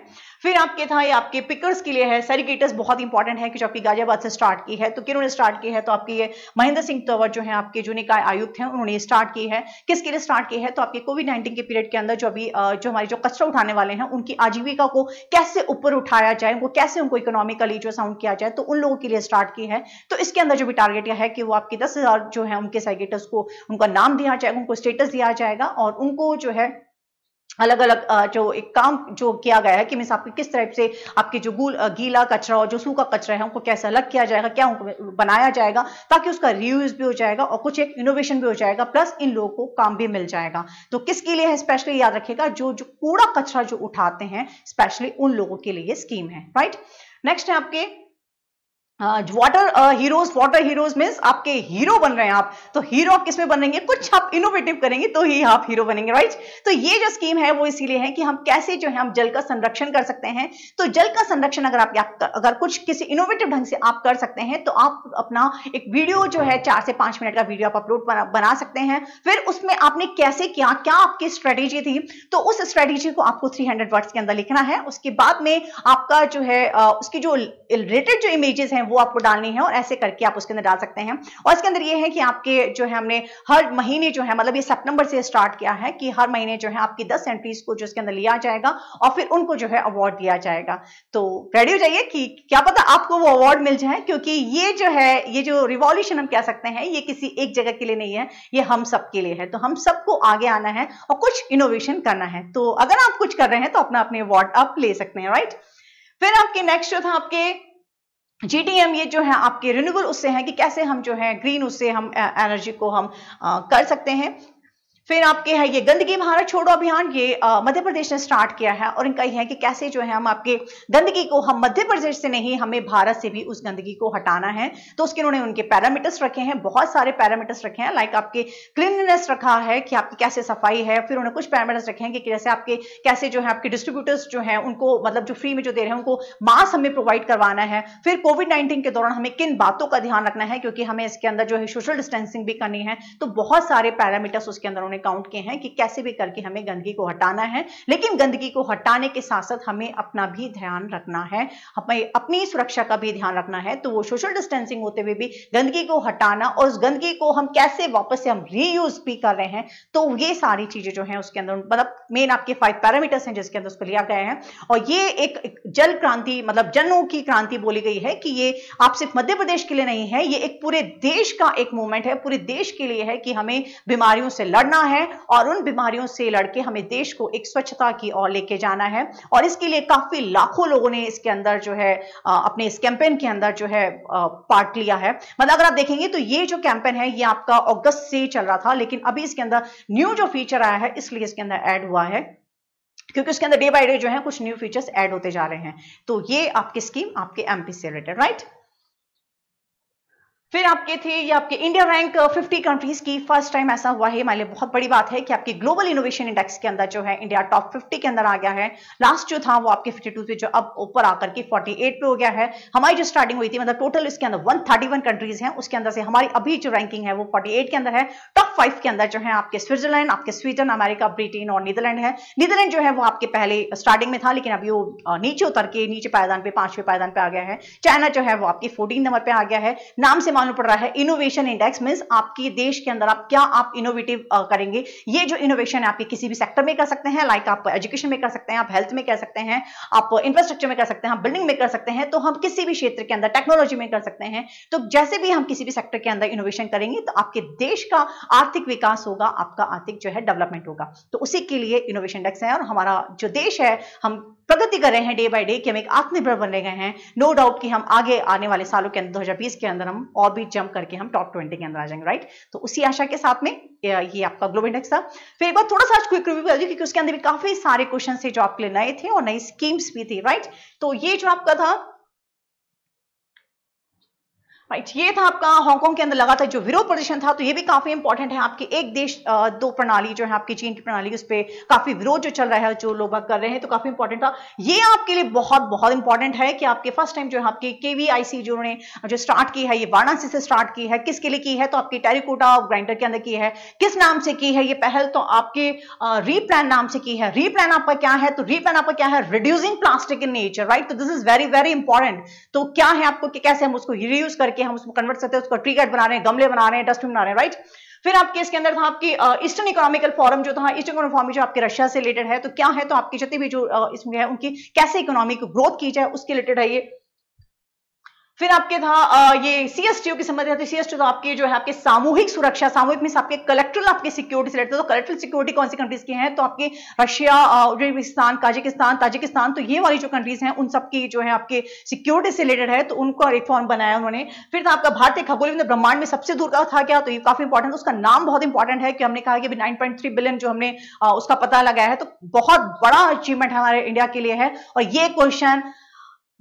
फिर आपके था ये आपके पिकर्स के लिए है सेरिकेटर्स बहुत इंपॉर्टेंट है कि जो आपकी गाजियाबाद से स्टार्ट की है तो किन्होंने स्टार्ट की है तो आपके ये महेंद्र सिंह तंवर जो है आपके जो निकाय आयुक्त हैं उन्होंने स्टार्ट की है किसके लिए स्टार्ट की है तो आपके कोविड नाइन्टीन के पीरियड के अंदर जो अभी जो हमारे जो कचरा उठाने वाले हैं उनकी आजीविका को कैसे ऊपर उठाया जाए उनको कैसे उनको इकोनॉमिकली जो साउंड किया जाए तो उन लोगों के लिए स्टार्ट की है तो इसके अंदर जो भी टारगेट है कि वो आपके दस जो है उनके सैरिकेटर्स को उनका नाम दिया जाएगा उनको स्टेटस दिया जाएगा और उनको जो है अलग अलग जो एक काम जो किया गया है कि मीन्स आपके किस तरह से आपके जो गूल गीला कचरा और जो सूखा कचरा है उनको कैसे अलग किया जाएगा क्या उनको बनाया जाएगा ताकि उसका रीयूज भी हो जाएगा और कुछ एक इनोवेशन भी हो जाएगा प्लस इन लोगों को काम भी मिल जाएगा तो किसके लिए है स्पेशली याद रखेगा जो जो कूड़ा कचरा जो उठाते हैं स्पेशली उन लोगों के लिए स्कीम है राइट नेक्स्ट है आपके water heroes water heroes means आपके हीरो बन रहे हैं आप तो हीरो आप किसमें बनेंगे कुछ आप इनोवेटिव करेंगे तो ही आप हीरो बनेंगे राइट तो ये जो स्कीम है वो इसीलिए है कि हम कैसे जो है हम जल का संरक्षण कर सकते हैं तो जल का संरक्षण अगर आप, अगर कुछ किसी इनोवेटिव ढंग से आप कर सकते हैं तो आप अपना एक वीडियो जो है चार से पांच मिनट का वीडियो आप अपलोड बना, बना सकते हैं फिर उसमें आपने कैसे किया क्या आपकी स्ट्रेटेजी थी तो उस स्ट्रेटेजी को आपको थ्री हंड्रेड वर्ड्स के अंदर लिखना है उसके बाद में आपका जो है उसकी जो रिलेटेड जो इमेजेस हैं हैं वो आपको डालनी है और ऐसे करके आप उसके अंदर डाल सकते हैं और इसके अंदर ये है कि आपके जो है हमने हर महीने जो है मतलब ये सितंबर से स्टार्ट किया है कि हर महीने जो है आपकी दस एंट्रीज को जो इसके अंदर लिया जाएगा और फिर उनको जो है अवार्ड दिया जाएगा तो रेडी हो जाइए कि क्या पता आपको वो अवार्ड मिल जाए क्योंकि ये जो है ये जो रिवॉल्यूशन हम कह सकते हैं ये किसी एक जगह के लिए नहीं है ये हम सब के लिए है तो हम सबको आगे आना है और कुछ इनोवेशन करना है तो अगर आप कुछ कर रहे हैं तो अपना अपने अवार्ड आप ले सकते हैं राइट फिर आपके नेक्स्ट जो था आपके जीटीएम ये जो है आपके रिन्यूबल उससे हैं कि कैसे हम जो है ग्रीन उससे हम एनर्जी uh, को हम आ, uh, कर सकते हैं फिर आपके है ये गंदगी भारत छोड़ो अभियान ये मध्य प्रदेश ने स्टार्ट किया है और इनका यह है कि कैसे जो है हम आपके गंदगी को हम मध्य प्रदेश से नहीं हमें भारत से भी उस गंदगी को हटाना है तो उसके उन्होंने उनके पैरामीटर्स रखे हैं बहुत सारे पैरामीटर्स रखे हैं लाइक आपके क्लीननेस रखा है कि आपकी कैसे सफाई है फिर उन्होंने कुछ पैरामीटर्स रखे हैं कि जैसे आपके कैसे जो है आपके डिस्ट्रीब्यूटर्स जो है उनको मतलब जो फ्री में जो दे रहे हैं उनको मास्क हमें प्रोवाइड करवाना है फिर कोविड नाइन्टीन के दौरान हमें किन बातों का ध्यान रखना है क्योंकि हमें इसके अंदर जो है सोशल डिस्टेंसिंग भी करनी है तो बहुत सारे पैरामीटर्स उसके अंदर उन्होंने उन्होंने काउंट किए हैं कि कैसे भी करके हमें गंदगी को हटाना है लेकिन गंदगी को हटाने के साथ साथ हमें अपना भी ध्यान रखना है हमें अपनी सुरक्षा का भी ध्यान रखना है तो वो सोशल डिस्टेंसिंग होते हुए भी गंदगी को हटाना और उस गंदगी को हम कैसे वापस से हम रीयूज भी कर रहे हैं तो ये सारी चीजें जो है उसके अंदर मतलब मेन आपके फाइव पैरामीटर्स हैं जिसके अंदर उसको लिया गया है और ये एक जल क्रांति मतलब जनों की क्रांति बोली गई है कि ये आप सिर्फ मध्य प्रदेश के लिए नहीं है ये एक पूरे देश का एक मूवमेंट है पूरे देश के लिए है कि हमें बीमारियों से लड़ना करना है और उन बीमारियों से लड़के हमें देश को एक स्वच्छता की ओर लेके जाना है और इसके लिए काफी लाखों लोगों ने इसके अंदर जो है अपने इस कैंपेन के अंदर जो है पार्ट लिया है मतलब अगर आप देखेंगे तो ये जो कैंपेन है ये आपका अगस्त से चल रहा था लेकिन अभी इसके अंदर न्यू जो फीचर आया है इसलिए इसके अंदर एड हुआ है क्योंकि उसके अंदर डे बाय डे जो है कुछ न्यू फीचर्स ऐड होते जा रहे हैं तो ये आपकी स्कीम आपके एमपी से रिलेटेड राइट फिर आपके थे ये आपके इंडिया रैंक 50 कंट्रीज की फर्स्ट टाइम ऐसा हुआ है हमारे लिए बहुत बड़ी बात है कि आपके ग्लोबल इनोवेशन इंडेक्स के अंदर जो है इंडिया टॉप 50 के अंदर आ गया है लास्ट जो था वो आपके 52 टू जो अब ऊपर आकर के 48 पे हो गया है हमारी जो स्टार्टिंग हुई थी मतलब टोटल इसके अंदर वन कंट्रीज है उसके अंदर से हमारी अभी जो रैंकिंग है वो फोर्टी के अंदर है टॉप फाइव के अंदर जो है आपके स्विट्जरलैंड आपके स्वीडन अमेरिका ब्रिटेन और नीदरलैंड है नीदरलैंड जो है वो आपके पहले स्टार्टिंग में था लेकिन अभी वो uh, नीचे उतर के नीचे पायदान पे पांचवें पायदान पे आ गया है चाइना जो है वो आपके फोर्टीन नंबर पर आ गया है नाम से निकालना पड़ रहा है इनोवेशन इंडेक्स मीन आपके देश के अंदर आप क्या आप इनोवेटिव करेंगे ये जो इनोवेशन है आपके किसी भी सेक्टर में कर सकते हैं लाइक आप एजुकेशन में कर सकते हैं आप हेल्थ में कर सकते हैं आप इंफ्रास्ट्रक्चर में कर सकते हैं बिल्डिंग में कर सकते हैं तो हम किसी भी क्षेत्र के अंदर टेक्नोलॉजी में कर सकते हैं तो जैसे भी हम किसी भी सेक्टर के अंदर इनोवेशन करेंगे तो आपके देश का आर्थिक विकास होगा आपका आर्थिक जो है डेवलपमेंट होगा तो उसी के लिए इनोवेशन इंडेक्स है और हमारा जो देश है हम प्रगति कर रहे हैं डे बाय डे कि हम एक आत्मनिर्भर बने गए हैं नो डाउट कि हम आगे आने वाले सालों के अंदर 2020 के अंदर हम और भी जंप करके हम टॉप ट्वेंटी के अंदर आ जाएंगे राइट तो उसी आशा के साथ में ये आपका ग्लोब इंडेक्स था फिर एक बार थोड़ा सा आज क्विक रिव्यू कर क्योंकि उसके अंदर भी काफी सारे क्वेश्चन थे जो आपके लिए नए थे और नई स्कीम्स भी थी राइट तो ये जो आपका था राइट right, ये था आपका हांगकांग के अंदर लगा था जो विरोध प्रदर्शन था तो ये भी काफी इंपॉर्टेंट है आपकी एक देश दो प्रणाली जो है आपकी चीन की प्रणाली उस पर काफी विरोध जो चल रहा है जो लोग कर रहे हैं तो काफी इंपॉर्टेंट था ये आपके लिए बहुत बहुत इंपॉर्टेंट है कि आपके फर्स्ट टाइम जो है आपकी केवीआईसी जो उन्होंने जो स्टार्ट की है ये वाराणसी से स्टार्ट की है किसके लिए की है तो आपकी टेरिकोटा ग्राइंडर के अंदर की है किस नाम से की है ये पहल तो आपके रीप्लान नाम से की है रीप्लान आपका क्या है तो रीप्लान आपका क्या है reducing plastic in nature right तो this is very very important तो क्या है आपको कैसे हम उसको रीयूज करके करके हम उसको कन्वर्ट करते हैं उसको ट्री बना रहे हैं गमले बना रहे हैं डस्टबिन बना रहे हैं राइट फिर आपके इसके अंदर था आपकी ईस्टर्न इकोनॉमिकल फॉरम जो था ईस्टर्न इकोनॉमिक फॉरम जो आपके रशिया से रिलेटेड है तो क्या है तो आपकी जितनी भी जो इसमें है उनकी कैसे इकोनॉमिक ग्रोथ की जाए उसके रिलेटेड है ये फिर आपके था ये सी एस टी ओ के संबंध है सी एस टी तो आपके जो है आपके सामूहिक सुरक्षा सामूहिक मीन आपके कलेक्ट्रल आपके सिक्योरिटी से तो हैं तो कलेक्ट्रल सिक्योरिटी कौन सी कंट्रीज की है तो आपके रशिया उज्बेकिस्तान काजिकिस्तान ताजिकिस्तान तो ये वाली जो कंट्रीज हैं उन सबकी जो है आपके सिक्योरिटी से रिलेटेड है तो उनका रिफॉर्म बनाया उन्होंने फिर था आपका भारतीय खगोल ब्रह्मांड में सबसे दूर का था क्या तो ये काफी इंपॉर्टेंट उसका नाम बहुत इंपॉर्टेंट है कि हमने कहा कि नाइन पॉइंट थ्री बिलियन जो हमने उसका पता लगाया है तो बहुत बड़ा अचीवमेंट हमारे इंडिया के लिए है और ये क्वेश्चन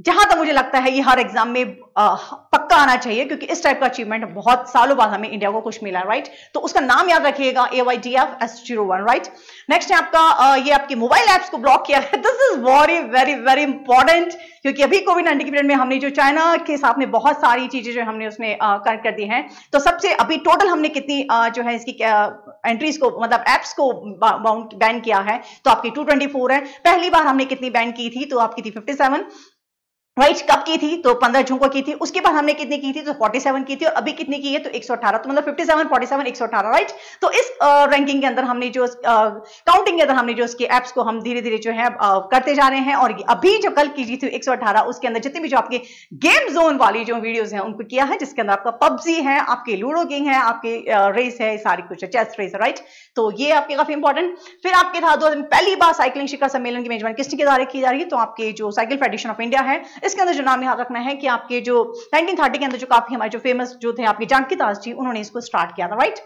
जहां तक मुझे लगता है ये हर एग्जाम में आ, पक्का आना चाहिए क्योंकि इस टाइप का अचीवमेंट बहुत सालों बाद हमें इंडिया को कुछ मिला राइट तो उसका नाम याद रखिएगा A Y D F S zero one right next है आपका आ, ये आपके मोबाइल ऐप्स को ब्लॉक किया है this is very very very important क्योंकि अभी कोविड नाइन्टीन पीरियड में हमने जो चाइना के साथ में बहुत सारी चीजें जो हमने उसमें कनेक्ट कर दी हैं तो सबसे अभी टोटल हमने कितनी आ, जो है इसकी एंट्रीज को मतलब एप्स को बैन किया है तो आपकी टू है पहली बार हमने कितनी बैन की थी तो आपकी थी फिफ्टी राइट कब की थी तो 15 जून को की थी उसके बाद हमने कितनी की थी तो 47 की थी और अभी कितनी की है तो 118 तो मतलब 57 47 118 राइट तो इस रैंकिंग के अंदर हमने जो काउंटिंग के अंदर हमने जो उसके एप्स को हम धीरे धीरे जो है करते जा रहे हैं और अभी जो कल की जी थी एक उसके अंदर जितनी भी जो आपके गेम जोन वाली जो वीडियोज है उनको किया है जिसके अंदर आपका पबजी है आपके लूडो गेम है आपकी रेस है सारी कुछ है चेस्ट रेस राइट तो ये आपके काफी इंपॉर्टेंट फिर आपके था दो दिन पहली बार साइकिलिंग शिखर सम्मेलन की मेजबानी के द्वारा की जा रही है तो आपके जो साइकिल फेडरेशन ऑफ इंडिया है इसके अंदर जो नाम याद रखना है कि आपके जो नाइनटीन के अंदर जो काफी हमारे जो फेमस जो थे आपके जानकी दास जी उन्होंने इसको स्टार्ट किया था राइट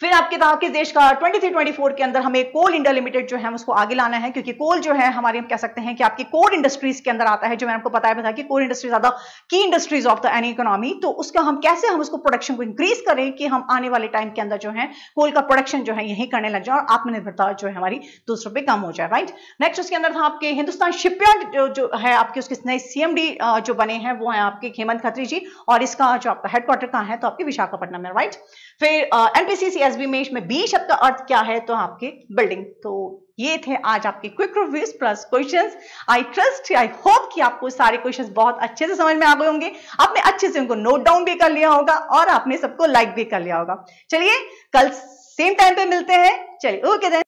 फिर आपके कहा कि देश का 2324 के अंदर हमें कोल इंडिया लिमिटेड जो है उसको आगे लाना है क्योंकि कोल जो है हमारे हम कह सकते हैं कि आपकी कोर इंडस्ट्रीज के अंदर आता है जो मैंने आपको बताया था कि कोर इंडस्ट्री ज्यादा की industries of the any economy तो उसका हम कैसे हम उसको प्रोडक्शन को इंक्रीज करें कि हम आने वाले टाइम के अंदर जो है कोल का प्रोडक्शन जो है यही करने लग जाए और आत्मनिर्भरता जो है हमारी दूसरों पर कम हो जाए राइट नेक्स्ट उसके अंदर था आपके हिंदुस्तान शिपयार्ड जो, जो है आपके उसके नए सीएमडी जो बने हैं वो है आपके हेमंत खत्री जी और इसका जो आपका हेडक्वार्टर कहाँ है तो आपके विशाखापट्टनम है राइट फिर एनपीसीसी में इसमें बी शब्द का अर्थ क्या है तो आपके बिल्डिंग तो ये थे आज आपके quick reviews plus questions I trust I hope कि आपको सारे क्वेश्चंस बहुत अच्छे से समझ में आ गए होंगे आपने अच्छे से उनको नोट डाउन भी कर लिया होगा और आपने सबको लाइक भी कर लिया होगा चलिए कल सेम टाइम पे मिलते हैं चलिए ओके